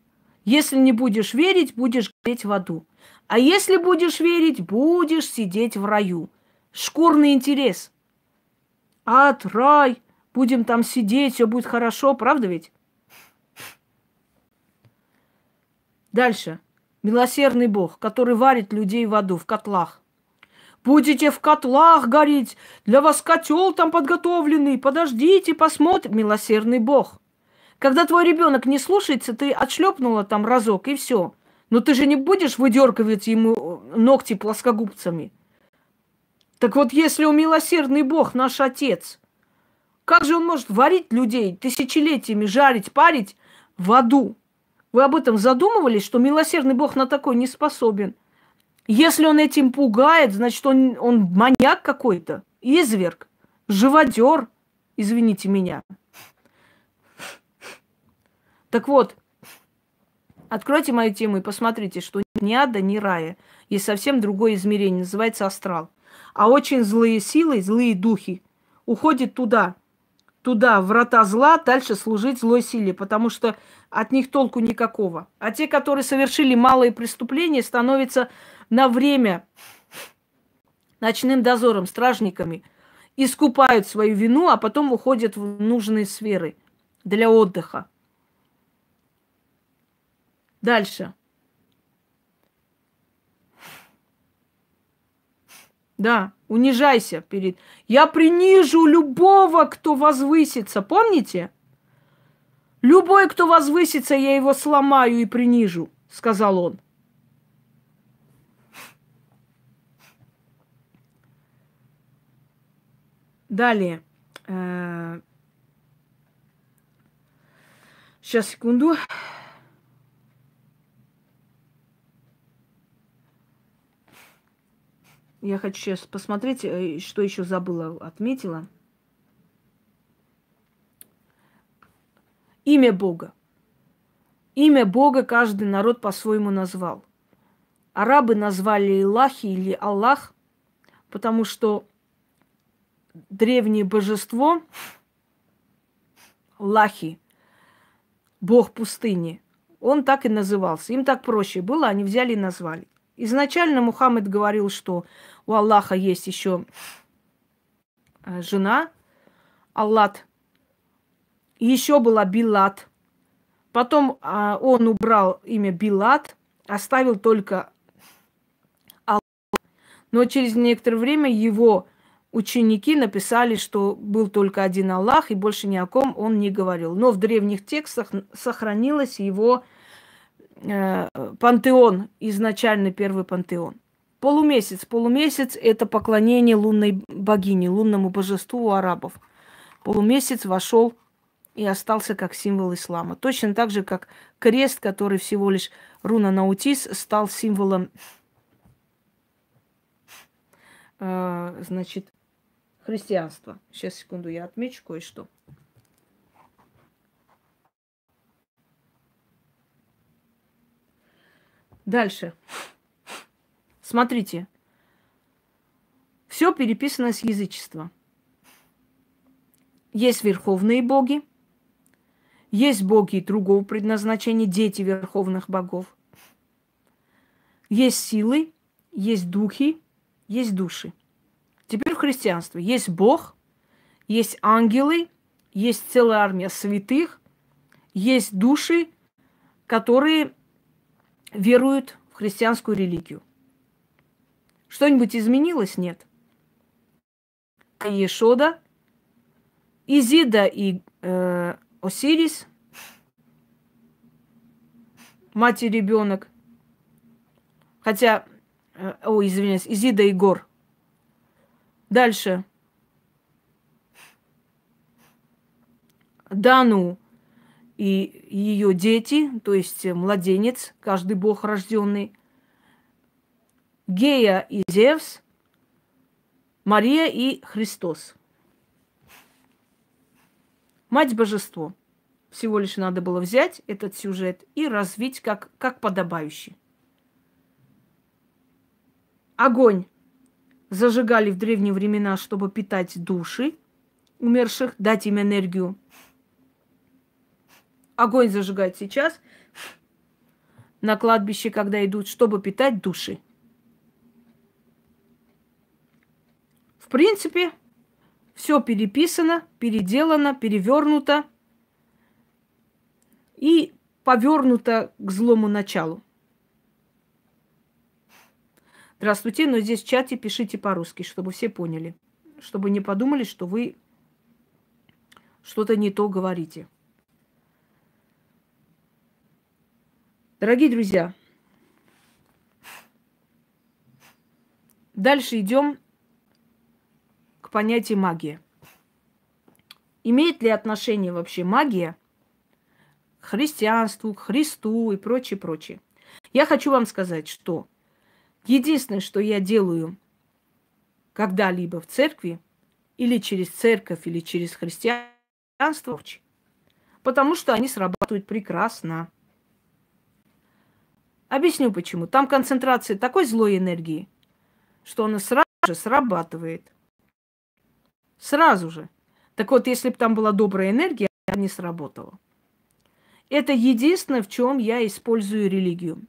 Если не будешь верить, будешь гореть в аду. А если будешь верить, будешь сидеть в раю. Шкурный интерес. Ад, рай, будем там сидеть, все будет хорошо, правда ведь? Дальше. Милосердный Бог, который варит людей в аду, в котлах. Будете в котлах гореть, для вас котел там подготовленный, подождите, посмотрим. Милосердный Бог – когда твой ребенок не слушается, ты отшлепнула там разок и все. Но ты же не будешь выдергивать ему э, ногти плоскогубцами. Так вот, если у милосердный Бог наш Отец, как же он может варить людей тысячелетиями, жарить, парить в аду? Вы об этом задумывались, что милосердный Бог на такой не способен? Если он этим пугает, значит, он, он маньяк какой-то, изверг, живодер, извините меня. Так вот, откройте мою тему и посмотрите, что ни ада, ни рая. Есть совсем другое измерение, называется астрал. А очень злые силы, злые духи уходят туда, туда, врата зла, дальше служить злой силе, потому что от них толку никакого. А те, которые совершили малые преступления, становятся на время ночным дозором, стражниками, искупают свою вину, а потом уходят в нужные сферы для отдыха. Дальше. Да, унижайся перед... Я принижу любого, кто возвысится. Помните? Любой, кто возвысится, я его сломаю и принижу, сказал он. Далее. Сейчас, э, секунду. Я хочу сейчас посмотреть, э, что еще забыла, отметила. Имя Бога. Имя Бога каждый народ по-своему назвал. Арабы назвали Илахи или Аллах, потому что древнее божество Лахи, бог пустыни, он так и назывался. Им так проще было, они взяли и назвали. Изначально Мухаммед говорил, что у Аллаха есть еще э, жена, Аллат. Еще была Билат. Потом а, он убрал имя Билат, оставил только Аллат. Но через некоторое время его ученики написали, что был только один Аллах, и больше ни о ком он не говорил. Но в древних текстах сохранилось его Э, пантеон, изначальный первый пантеон. Полумесяц. Полумесяц – это поклонение лунной богине, лунному божеству у арабов. Полумесяц вошел и остался как символ ислама. Точно так же, как крест, который всего лишь руна наутис, стал символом э, значит, христианства. Сейчас, секунду, я отмечу кое-что. Дальше. Смотрите. Все переписано с язычества. Есть верховные боги, есть боги другого предназначения, дети верховных богов. Есть силы, есть духи, есть души. Теперь в христианстве есть Бог, есть ангелы, есть целая армия святых, есть души, которые веруют в христианскую религию. Что-нибудь изменилось? Нет. Ешода, Изида и э, Осирис, мать и ребенок. Хотя, э, о, извиняюсь, Изида и Гор. Дальше. Дану и ее дети, то есть э, младенец, каждый бог рожденный, Гея и Зевс, Мария и Христос. Мать божество. Всего лишь надо было взять этот сюжет и развить как, как подобающий. Огонь зажигали в древние времена, чтобы питать души умерших, дать им энергию – огонь зажигать сейчас на кладбище, когда идут, чтобы питать души. В принципе, все переписано, переделано, перевернуто и повернуто к злому началу. Здравствуйте, но здесь в чате пишите по-русски, чтобы все поняли, чтобы не подумали, что вы что-то не то говорите. Дорогие друзья, дальше идем к понятию магия. Имеет ли отношение вообще магия к христианству, к Христу и прочее, прочее? Я хочу вам сказать, что единственное, что я делаю когда-либо в церкви, или через церковь, или через христианство, потому что они срабатывают прекрасно. Объясню почему. Там концентрация такой злой энергии, что она сразу же срабатывает. Сразу же. Так вот, если бы там была добрая энергия, она не сработала. Это единственное, в чем я использую религию.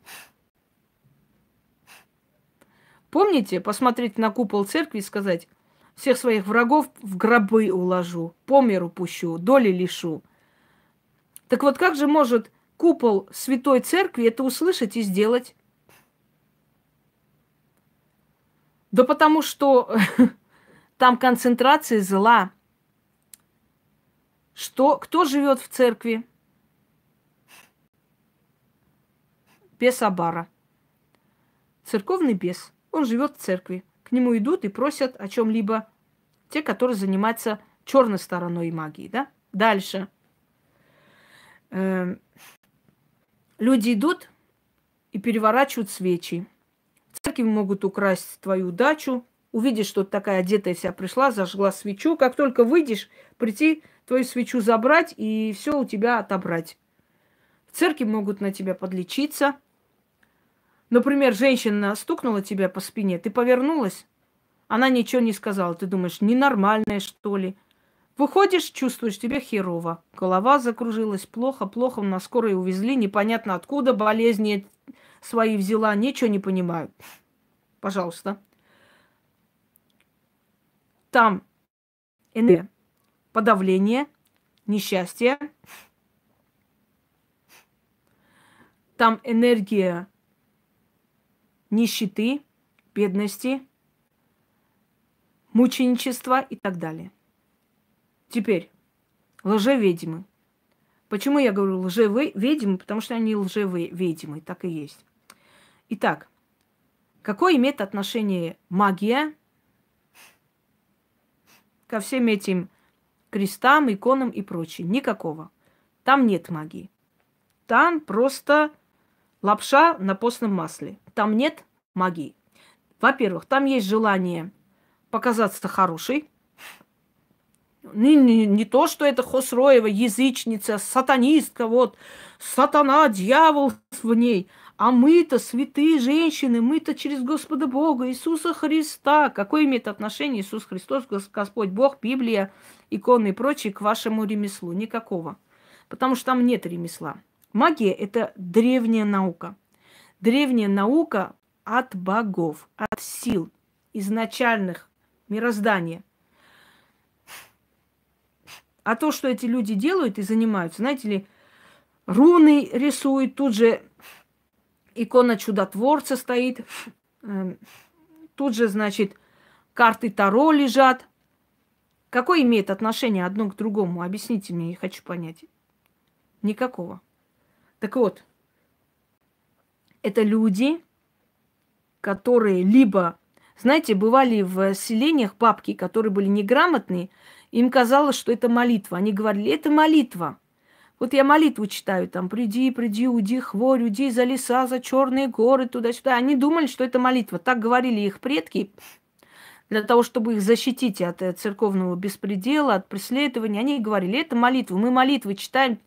Помните, посмотреть на купол церкви и сказать, всех своих врагов в гробы уложу, по миру пущу, доли лишу. Так вот как же может купол Святой Церкви это услышать и сделать. Да потому что там концентрация зла. Что, кто живет в церкви? Бес Абара. Церковный бес. Он живет в церкви. К нему идут и просят о чем-либо те, которые занимаются черной стороной магии. Да? Дальше. Эм Люди идут и переворачивают свечи. Церкви могут украсть твою дачу. Увидишь, что ты такая одетая вся пришла, зажгла свечу. Как только выйдешь, прийти твою свечу забрать и все у тебя отобрать. В церкви могут на тебя подлечиться. Например, женщина стукнула тебя по спине, ты повернулась, она ничего не сказала. Ты думаешь, ненормальная, что ли? Выходишь, чувствуешь тебе херово. Голова закружилась плохо, плохо на скорой увезли, непонятно откуда, болезни свои взяла, ничего не понимаю. Пожалуйста. Там энергия, подавление, несчастье. Там энергия нищеты, бедности, мученичества и так далее. Теперь, лжеведьмы. Почему я говорю лжеведьмы? Потому что они лжеведьмы, так и есть. Итак, какое имеет отношение магия ко всем этим крестам, иконам и прочее? Никакого. Там нет магии. Там просто лапша на постном масле. Там нет магии. Во-первых, там есть желание показаться хорошей, не, не, не то, что это Хосроева, язычница, сатанистка, вот, сатана, дьявол в ней. А мы-то святые женщины, мы-то через Господа Бога, Иисуса Христа. Какое имеет отношение Иисус Христос, Господь Бог, Библия, иконы и прочее к вашему ремеслу? Никакого. Потому что там нет ремесла. Магия – это древняя наука. Древняя наука от богов, от сил изначальных мироздания. А то, что эти люди делают и занимаются, знаете ли, руны рисуют, тут же икона чудотворца стоит, эм, тут же, значит, карты Таро лежат. Какое имеет отношение одно к другому? Объясните мне, я хочу понять. Никакого. Так вот, это люди, которые либо, знаете, бывали в селениях бабки, которые были неграмотные, им казалось, что это молитва. Они говорили, это молитва. Вот я молитву читаю, там, приди, приди, уйди, хворь, уйди за леса, за черные горы, туда-сюда. Они думали, что это молитва. Так говорили их предки, для того, чтобы их защитить от э, церковного беспредела, от преследования. Они говорили, это молитва, мы молитвы читаем.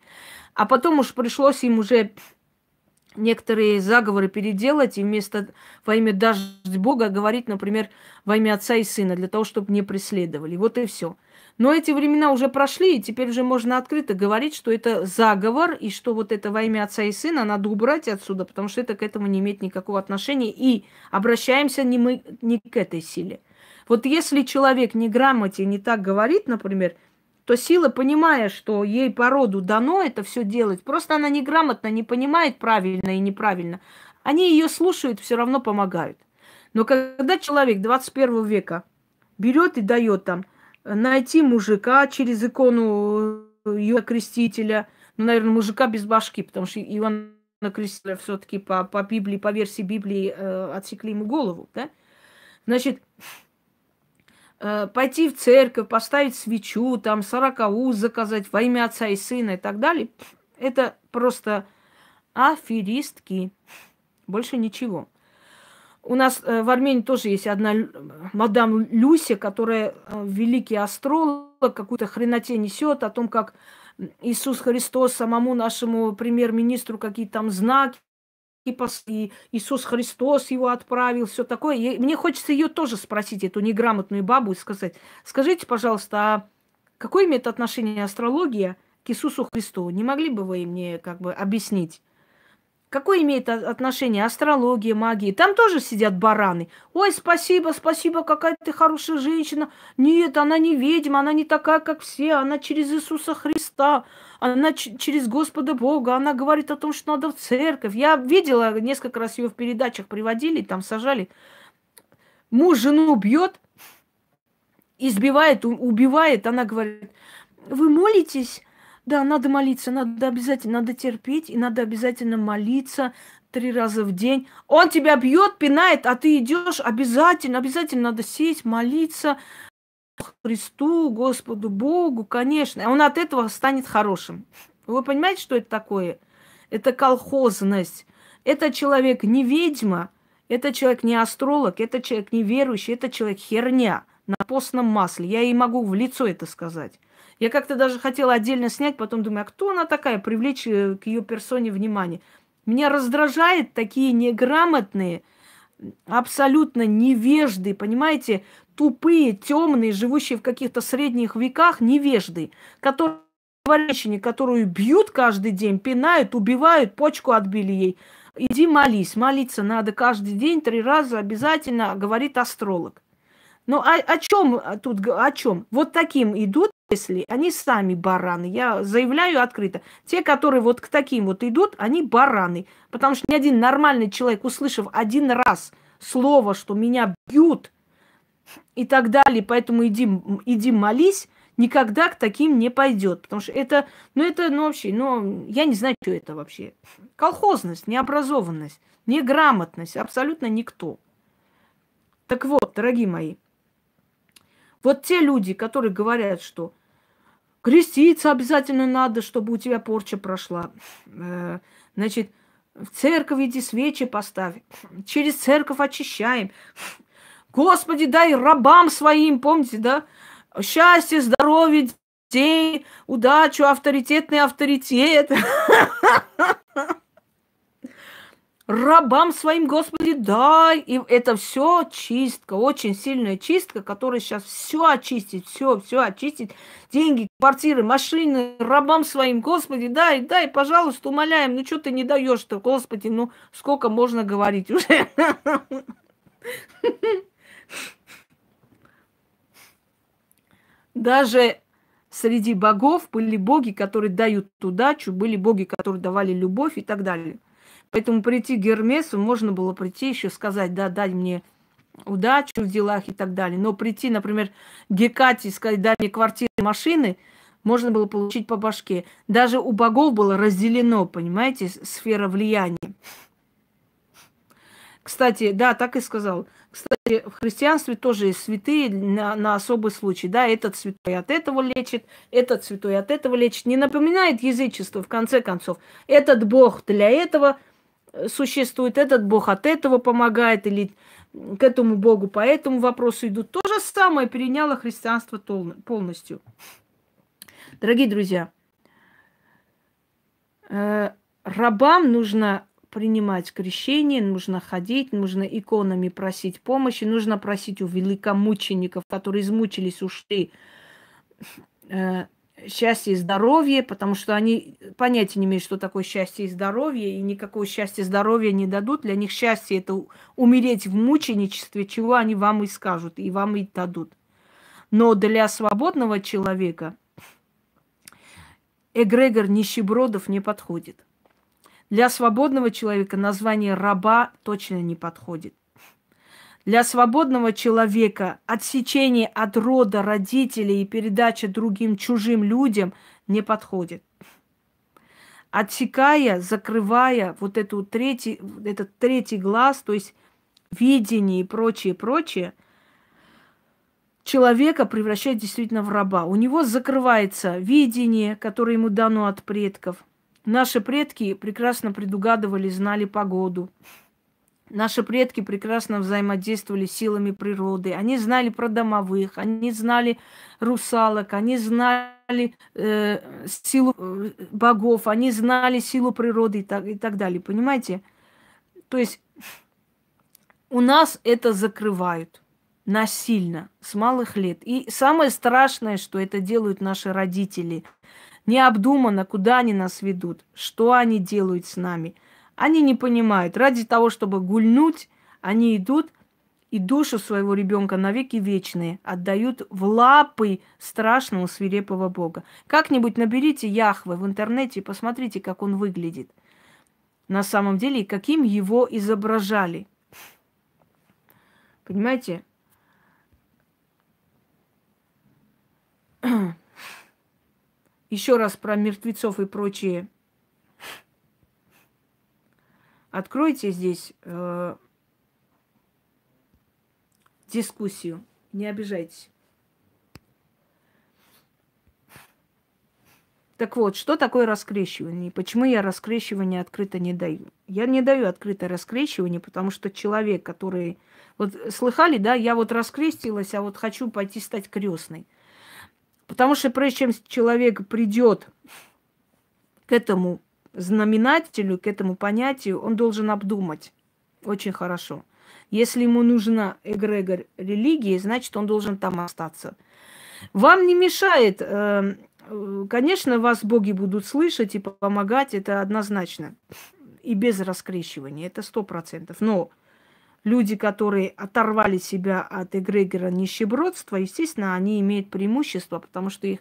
А потом уж пришлось им уже некоторые заговоры переделать и вместо во имя дождь Бога говорить, например, во имя Отца и Сына, для того, чтобы не преследовали. Вот и все. Но эти времена уже прошли, и теперь уже можно открыто говорить, что это заговор, и что вот это во имя отца и сына надо убрать отсюда, потому что это к этому не имеет никакого отношения, и обращаемся не мы не к этой силе. Вот если человек не грамоте, не так говорит, например, то сила, понимая, что ей по роду дано это все делать, просто она неграмотно не понимает правильно и неправильно, они ее слушают, все равно помогают. Но когда человек 21 века берет и дает там – найти мужика через икону Иоанна э, Крестителя, ну, наверное, мужика без башки, потому что Иоанна Крестителя все-таки по, по Библии, по версии Библии э, отсекли ему голову, да? Значит, э, пойти в церковь, поставить свечу, там, сорокауз заказать во имя отца и сына и так далее, это просто аферистки, больше ничего. У нас э, в Армении тоже есть одна мадам Люся, которая э, великий астролог, какую-то хреноте несет о том, как Иисус Христос самому нашему премьер-министру какие-то там знаки и Иисус Христос его отправил, все такое. И мне хочется ее тоже спросить, эту неграмотную бабу, и сказать, скажите, пожалуйста, а какое имеет отношение астрология к Иисусу Христу? Не могли бы вы мне как бы объяснить? Какое имеет отношение астрология, магия? Там тоже сидят бараны. Ой, спасибо, спасибо, какая ты хорошая женщина. Нет, она не ведьма, она не такая, как все. Она через Иисуса Христа, она ч- через Господа Бога. Она говорит о том, что надо в церковь. Я видела, несколько раз ее в передачах приводили, там сажали. Муж жену бьет, избивает, убивает. Она говорит, вы молитесь? Да, надо молиться, надо обязательно, надо терпеть, и надо обязательно молиться три раза в день. Он тебя бьет, пинает, а ты идешь обязательно, обязательно надо сесть, молиться Христу, Господу Богу, конечно. Он от этого станет хорошим. Вы понимаете, что это такое? Это колхозность. Это человек не ведьма, это человек не астролог, это человек не верующий, это человек херня на постном масле. Я и могу в лицо это сказать. Я как-то даже хотела отдельно снять, потом думаю, а кто она такая, привлечь э, к ее персоне внимание. Меня раздражает такие неграмотные, абсолютно невежды, понимаете, тупые, темные, живущие в каких-то средних веках невежды, которые женщине, которую бьют каждый день, пинают, убивают, почку отбили ей. Иди молись. Молиться надо каждый день, три раза обязательно, говорит астролог. Ну, а, о чем тут, о чем? Вот таким идут если они сами бараны, я заявляю открыто, те, которые вот к таким вот идут, они бараны. Потому что ни один нормальный человек, услышав один раз слово, что меня бьют и так далее, поэтому иди, иди молись, никогда к таким не пойдет. Потому что это, ну это, ну вообще, ну я не знаю, что это вообще. Колхозность, необразованность, неграмотность, абсолютно никто. Так вот, дорогие мои, вот те люди, которые говорят, что креститься обязательно надо, чтобы у тебя порча прошла. Э, значит, в церковь иди свечи поставь. Через церковь очищаем. Господи, дай рабам своим, помните, да? Счастье, здоровье, детей, удачу, авторитетный авторитет. Рабам своим, Господи, еда, и это все чистка, очень сильная чистка, которая сейчас все очистит, все, все очистит. Деньги, квартиры, машины, рабам своим, Господи, дай, дай, пожалуйста, умоляем, ну что ты не даешь-то, Господи, ну сколько можно говорить уже? Даже среди богов были боги, которые дают удачу, были боги, которые давали любовь и так далее – Поэтому прийти к Гермесу можно было прийти еще сказать, да, дай мне удачу в делах и так далее. Но прийти, например, к Гекате и сказать, дай мне квартиры, машины, можно было получить по башке. Даже у богов было разделено, понимаете, сфера влияния. Кстати, да, так и сказал. Кстати, в христианстве тоже есть святые на, на особый случай. Да, этот святой от этого лечит, этот святой от этого лечит. Не напоминает язычество, в конце концов. Этот бог для этого – существует, этот бог от этого помогает, или к этому богу по этому вопросу идут. То же самое переняло христианство полностью. Дорогие друзья, э, рабам нужно принимать крещение, нужно ходить, нужно иконами просить помощи, нужно просить у великомучеников, которые измучились, ушли э, счастье и здоровье, потому что они понятия не имеют, что такое счастье и здоровье, и никакого счастья и здоровья не дадут. Для них счастье – это умереть в мученичестве, чего они вам и скажут, и вам и дадут. Но для свободного человека эгрегор нищебродов не подходит. Для свободного человека название раба точно не подходит. Для свободного человека отсечение от рода родителей и передача другим чужим людям не подходит. Отсекая, закрывая вот эту третий, этот третий глаз, то есть видение и прочее, прочее, человека превращает действительно в раба. У него закрывается видение, которое ему дано от предков. Наши предки прекрасно предугадывали, знали погоду – Наши предки прекрасно взаимодействовали с силами природы. Они знали про домовых, они знали русалок, они знали э, силу э, богов, они знали силу природы и так, и так далее. Понимаете? То есть у нас это закрывают насильно, с малых лет. И самое страшное, что это делают наши родители. Необдуманно, куда они нас ведут, что они делают с нами – они не понимают. Ради того, чтобы гульнуть, они идут и душу своего ребенка навеки вечные отдают в лапы страшного свирепого бога. Как-нибудь наберите Яхвы в интернете и посмотрите, как он выглядит на самом деле и каким его изображали. Понимаете? Еще раз про мертвецов и прочие Откройте здесь э, дискуссию. Не обижайтесь. Так вот, что такое раскрещивание? Почему я раскрещивание открыто не даю? Я не даю открытое раскрещивание, потому что человек, который... Вот слыхали, да, я вот раскрестилась, а вот хочу пойти стать крестной. Потому что прежде чем человек придет к этому знаменателю, к этому понятию, он должен обдумать очень хорошо. Если ему нужна эгрегор религии, значит, он должен там остаться. Вам не мешает, э, э, конечно, вас боги будут слышать и помогать, это однозначно. И без раскрещивания, это сто процентов. Но люди, которые оторвали себя от эгрегора нищебродства, естественно, они имеют преимущество, потому что их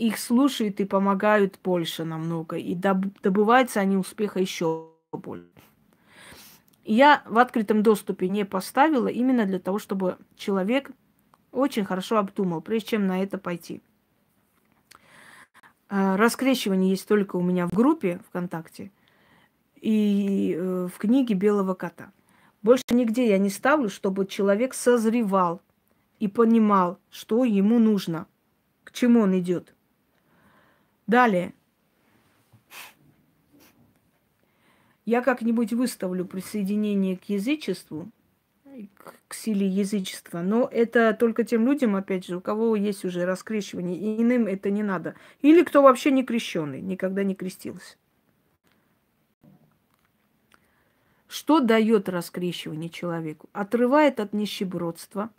их слушают и помогают больше намного. И доб- добываются они успеха еще больше. Я в открытом доступе не поставила именно для того, чтобы человек очень хорошо обдумал, прежде чем на это пойти. А, раскрещивание есть только у меня в группе ВКонтакте и э, в книге Белого кота. Больше нигде я не ставлю, чтобы человек созревал и понимал, что ему нужно, к чему он идет. Далее. Я как-нибудь выставлю присоединение к язычеству, к силе язычества, но это только тем людям, опять же, у кого есть уже раскрещивание, и иным это не надо. Или кто вообще не крещенный, никогда не крестился. Что дает раскрещивание человеку? Отрывает от нищебродства.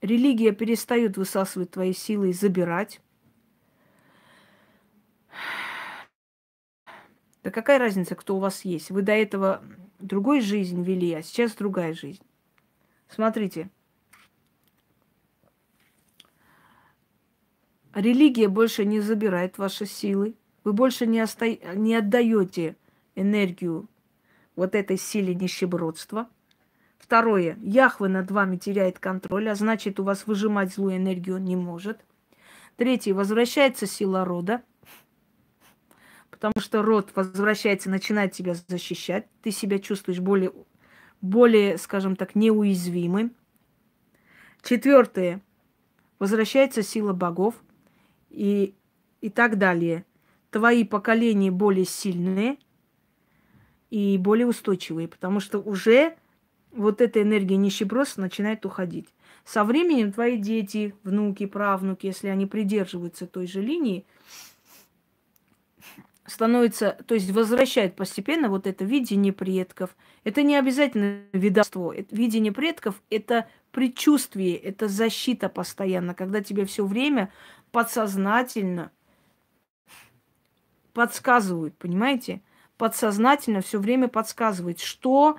Религия перестает высасывать твои силы и забирать. Да какая разница, кто у вас есть? Вы до этого другой жизнь вели, а сейчас другая жизнь. Смотрите. Религия больше не забирает ваши силы. Вы больше не, оста... не отдаете энергию вот этой силе нищебродства. Второе. Яхве над вами теряет контроль, а значит, у вас выжимать злую энергию он не может. Третье. Возвращается сила рода – потому что род возвращается, начинает тебя защищать, ты себя чувствуешь более, более скажем так, неуязвимым. Четвертое. Возвращается сила богов и, и так далее. Твои поколения более сильные и более устойчивые, потому что уже вот эта энергия нищебросства начинает уходить. Со временем твои дети, внуки, правнуки, если они придерживаются той же линии, становится, то есть возвращает постепенно вот это видение предков. Это не обязательно ведовство. Видение предков – это предчувствие, это защита постоянно, когда тебе все время подсознательно подсказывают, понимаете? Подсознательно все время подсказывает, что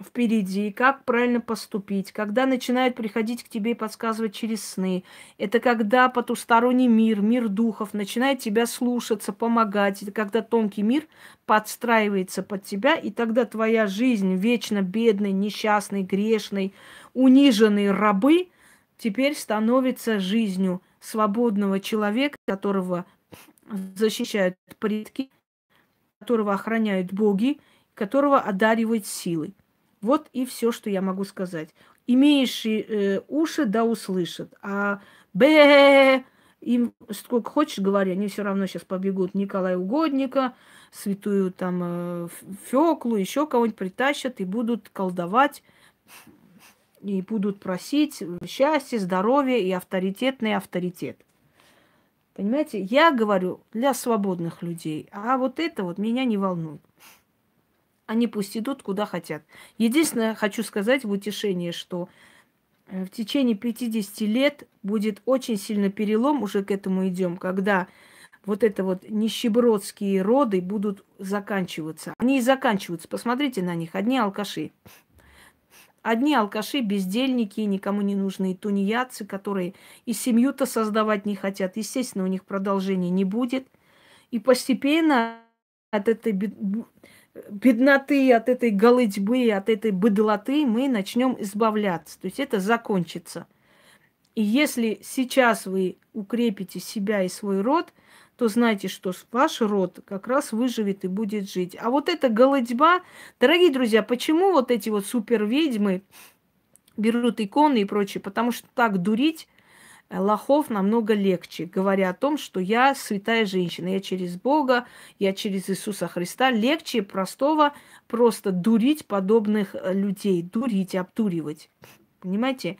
впереди, как правильно поступить, когда начинают приходить к тебе и подсказывать через сны. Это когда потусторонний мир, мир духов начинает тебя слушаться, помогать. Это когда тонкий мир подстраивается под тебя, и тогда твоя жизнь вечно бедной, несчастной, грешной, униженной рабы теперь становится жизнью свободного человека, которого защищают предки, которого охраняют боги, которого одаривают силой. Вот и все, что я могу сказать. Имеющие э, уши, да услышат. А б им сколько хочешь говори, они все равно сейчас побегут Николая Угодника, святую там э, Феклу, еще кого-нибудь притащат и будут колдовать и будут просить счастья, здоровья и авторитетный авторитет. Понимаете, я говорю для свободных людей, а вот это вот меня не волнует. Они пусть идут, куда хотят. Единственное, хочу сказать в утешении, что э, в течение 50 лет будет очень сильно перелом, уже к этому идем, когда вот это вот нищебродские роды будут заканчиваться. Они и заканчиваются. Посмотрите на них. Одни алкаши. Одни алкаши, бездельники, никому не нужные тунеядцы, которые и семью-то создавать не хотят. Естественно, у них продолжения не будет. И постепенно от этой бедноты, от этой голытьбы, от этой быдлоты мы начнем избавляться. То есть это закончится. И если сейчас вы укрепите себя и свой род, то знайте, что ваш род как раз выживет и будет жить. А вот эта голодьба, дорогие друзья, почему вот эти вот супер ведьмы берут иконы и прочее? Потому что так дурить Э, лохов намного легче, говоря о том, что я святая женщина, я через Бога, я через Иисуса Христа. Легче простого просто дурить подобных э, людей, дурить, обтуривать. Понимаете?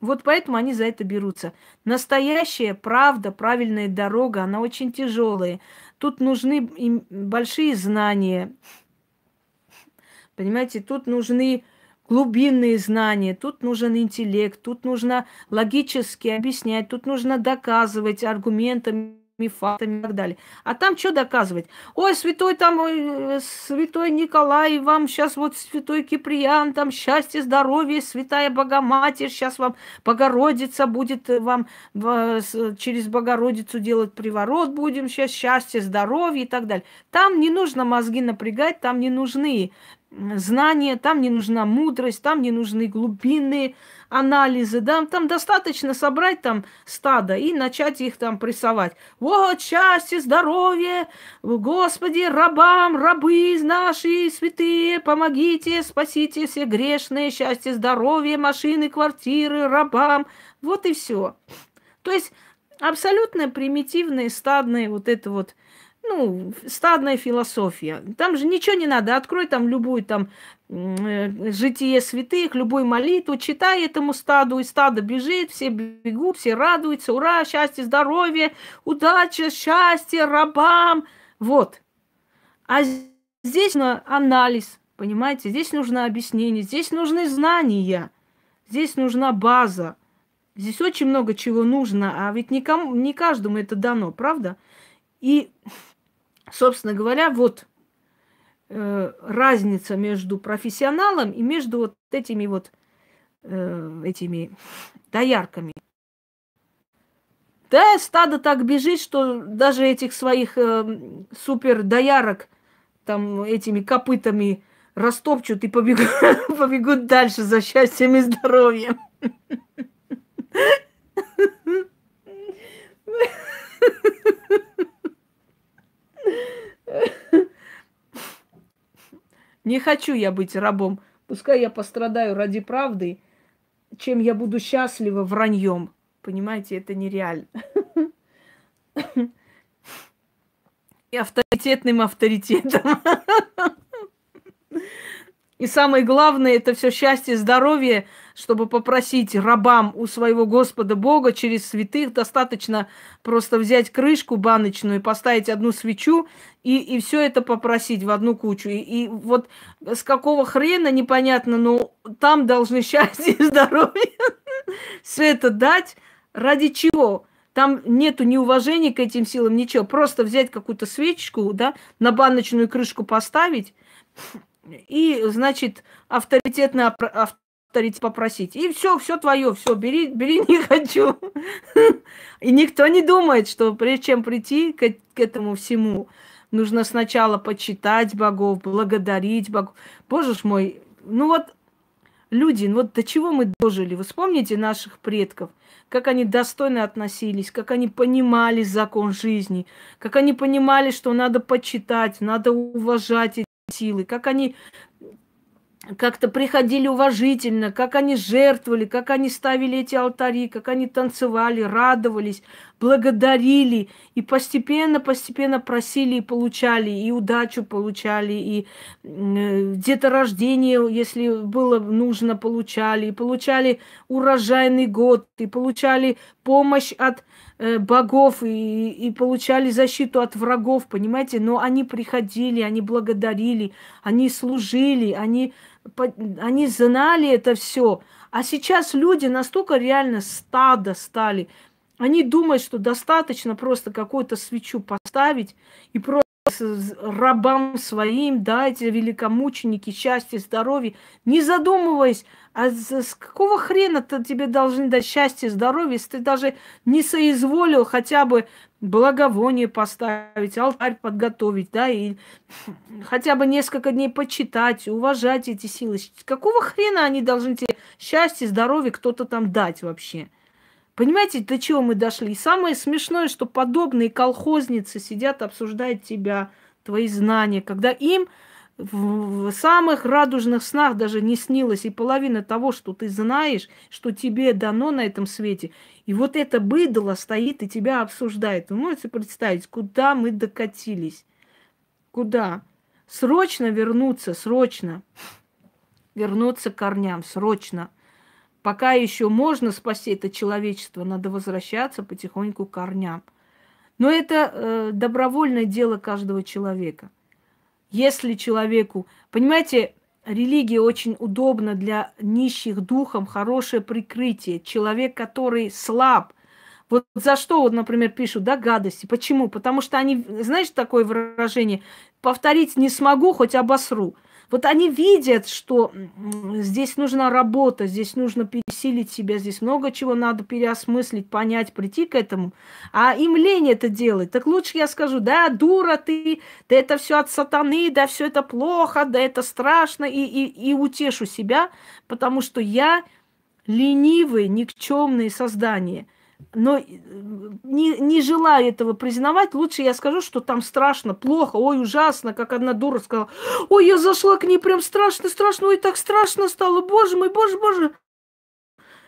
Вот поэтому они за это берутся. Настоящая правда, правильная дорога, она очень тяжелая. Тут нужны им большие знания. Понимаете, тут нужны глубинные знания, тут нужен интеллект, тут нужно логически объяснять, тут нужно доказывать аргументами фактами и так далее. А там что доказывать? Ой, святой там, э, э, святой Николай, вам сейчас вот святой Киприан, там счастье, здоровье, святая Богоматерь, сейчас вам Богородица будет, э, вам через Богородицу делать приворот будем, сейчас счастье, здоровье и так далее. Там не нужно мозги напрягать, там не нужны знания, там не нужна мудрость, там не нужны глубинные анализы, да, там достаточно собрать там стадо и начать их там прессовать. Вот счастье, здоровье, Господи, рабам, рабы наши святые, помогите, спасите все грешные, счастье, здоровье, машины, квартиры, рабам. Вот и все. То есть абсолютно примитивные стадные вот это вот ну, стадная философия. Там же ничего не надо. Открой там любую там э, житие святых, любую молитву, читай этому стаду, и стадо бежит, все бегут, все радуются, ура, счастье, здоровье, удача, счастье, рабам. Вот. А здесь на анализ, понимаете, здесь нужно объяснение, здесь нужны знания, здесь нужна база. Здесь очень много чего нужно, а ведь никому, не каждому это дано, правда? И собственно говоря, вот э, разница между профессионалом и между вот этими вот э, этими доярками. Да, стадо так бежит, что даже этих своих э, супер доярок там этими копытами растопчут и побегут, побегут дальше за счастьем и здоровьем. Не хочу я быть рабом. Пускай я пострадаю ради правды, чем я буду счастлива враньем. Понимаете, это нереально. И авторитетным авторитетом. И самое главное, это все счастье, здоровье – чтобы попросить рабам у своего Господа Бога через святых, достаточно просто взять крышку баночную, поставить одну свечу и, и все это попросить в одну кучу. И, и вот с какого хрена, непонятно, но там должны счастье и здоровье все это дать. Ради чего? Там нету ни уважения к этим силам, ничего. Просто взять какую-то свечечку, да, на баночную крышку поставить, и, значит, авторитетный повторить, попросить. И все, все твое, все, бери, бери, не хочу. И никто не думает, что прежде чем прийти к, к этому всему, нужно сначала почитать богов, благодарить богов. Боже ж мой, ну вот люди, ну вот до чего мы дожили? Вы вспомните наших предков, как они достойно относились, как они понимали закон жизни, как они понимали, что надо почитать, надо уважать эти силы, как они как-то приходили уважительно, как они жертвовали, как они ставили эти алтари, как они танцевали, радовались благодарили и постепенно, постепенно просили и получали, и удачу получали, и э, где-то рождение, если было нужно, получали, и получали урожайный год, и получали помощь от э, богов и, и получали защиту от врагов, понимаете? Но они приходили, они благодарили, они служили, они, они знали это все. А сейчас люди настолько реально стадо стали – они думают, что достаточно просто какую-то свечу поставить и просто рабам своим дайте великомученики счастье, здоровье, не задумываясь, а с какого хрена -то тебе должны дать счастье, здоровье, если ты даже не соизволил хотя бы благовоние поставить, алтарь подготовить, да, и хотя бы несколько дней почитать, уважать эти силы. с Какого хрена они должны тебе счастье, здоровье кто-то там дать вообще? Понимаете, до чего мы дошли? И самое смешное, что подобные колхозницы сидят, обсуждают тебя, твои знания, когда им в самых радужных снах даже не снилось и половина того, что ты знаешь, что тебе дано на этом свете. И вот это быдло стоит и тебя обсуждает. Вы можете представить, куда мы докатились? Куда? Срочно вернуться, срочно. Вернуться к корням, срочно. Пока еще можно спасти это человечество, надо возвращаться потихоньку к корням. Но это э, добровольное дело каждого человека. Если человеку, понимаете, религия очень удобна для нищих духом, хорошее прикрытие. Человек, который слаб. Вот за что, вот, например, пишут, да, гадости. Почему? Потому что они, знаешь, такое выражение, повторить не смогу, хоть обосру. Вот они видят, что здесь нужна работа, здесь нужно пересилить себя, здесь много чего надо переосмыслить, понять, прийти к этому. А им лень это делать. Так лучше я скажу, да, дура ты, да это все от сатаны, да все это плохо, да это страшно, и, и, и утешу себя, потому что я ленивое, никчемное создание – но э, не, не желаю этого признавать. Лучше я скажу, что там страшно, плохо, ой, ужасно, как одна дура сказала. Ой, я зашла к ней, прям страшно, страшно, ой, так страшно стало, боже мой, боже, боже.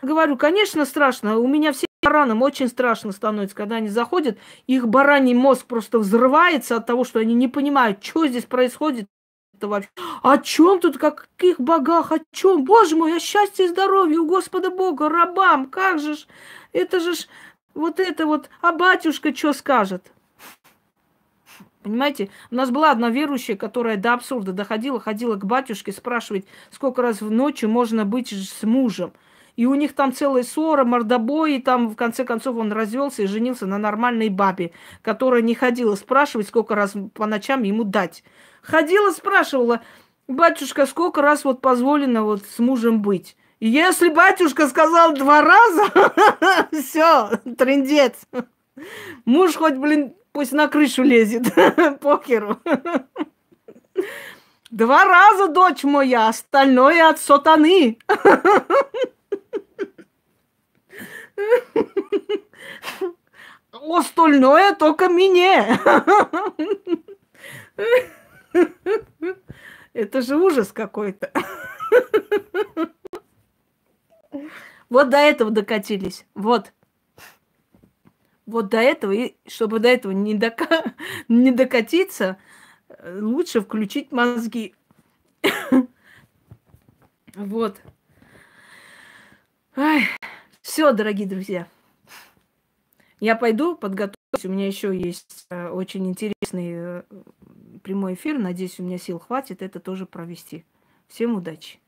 Говорю, конечно, страшно, у меня все баранам очень страшно становится, когда они заходят, их бараний мозг просто взрывается от того, что они не понимают, что здесь происходит, это вообще? О чем тут, каких богах, о чем? Боже мой, о счастье и здоровье у Господа Бога, рабам, как же ж... Это же ж вот это вот, а батюшка что скажет? Понимаете, у нас была одна верующая, которая до абсурда доходила, ходила к батюшке спрашивать, сколько раз в ночью можно быть с мужем. И у них там целая ссора, мордобой, и там в конце концов он развелся и женился на нормальной бабе, которая не ходила спрашивать, сколько раз по ночам ему дать. Ходила, спрашивала, батюшка, сколько раз вот позволено вот с мужем быть. Если батюшка сказал два раза, все, трендец. Муж хоть, блин, пусть на крышу лезет покеру. Два раза, дочь моя, остальное от сатаны. А остальное только мне. Это же ужас какой-то. Вот до этого докатились. Вот. Вот до этого. И чтобы до этого не, дока... не докатиться, лучше включить мозги. Вот. Все, дорогие друзья. Я пойду подготовлюсь. У меня еще есть э, очень интересный э, прямой эфир. Надеюсь, у меня сил хватит это тоже провести. Всем удачи!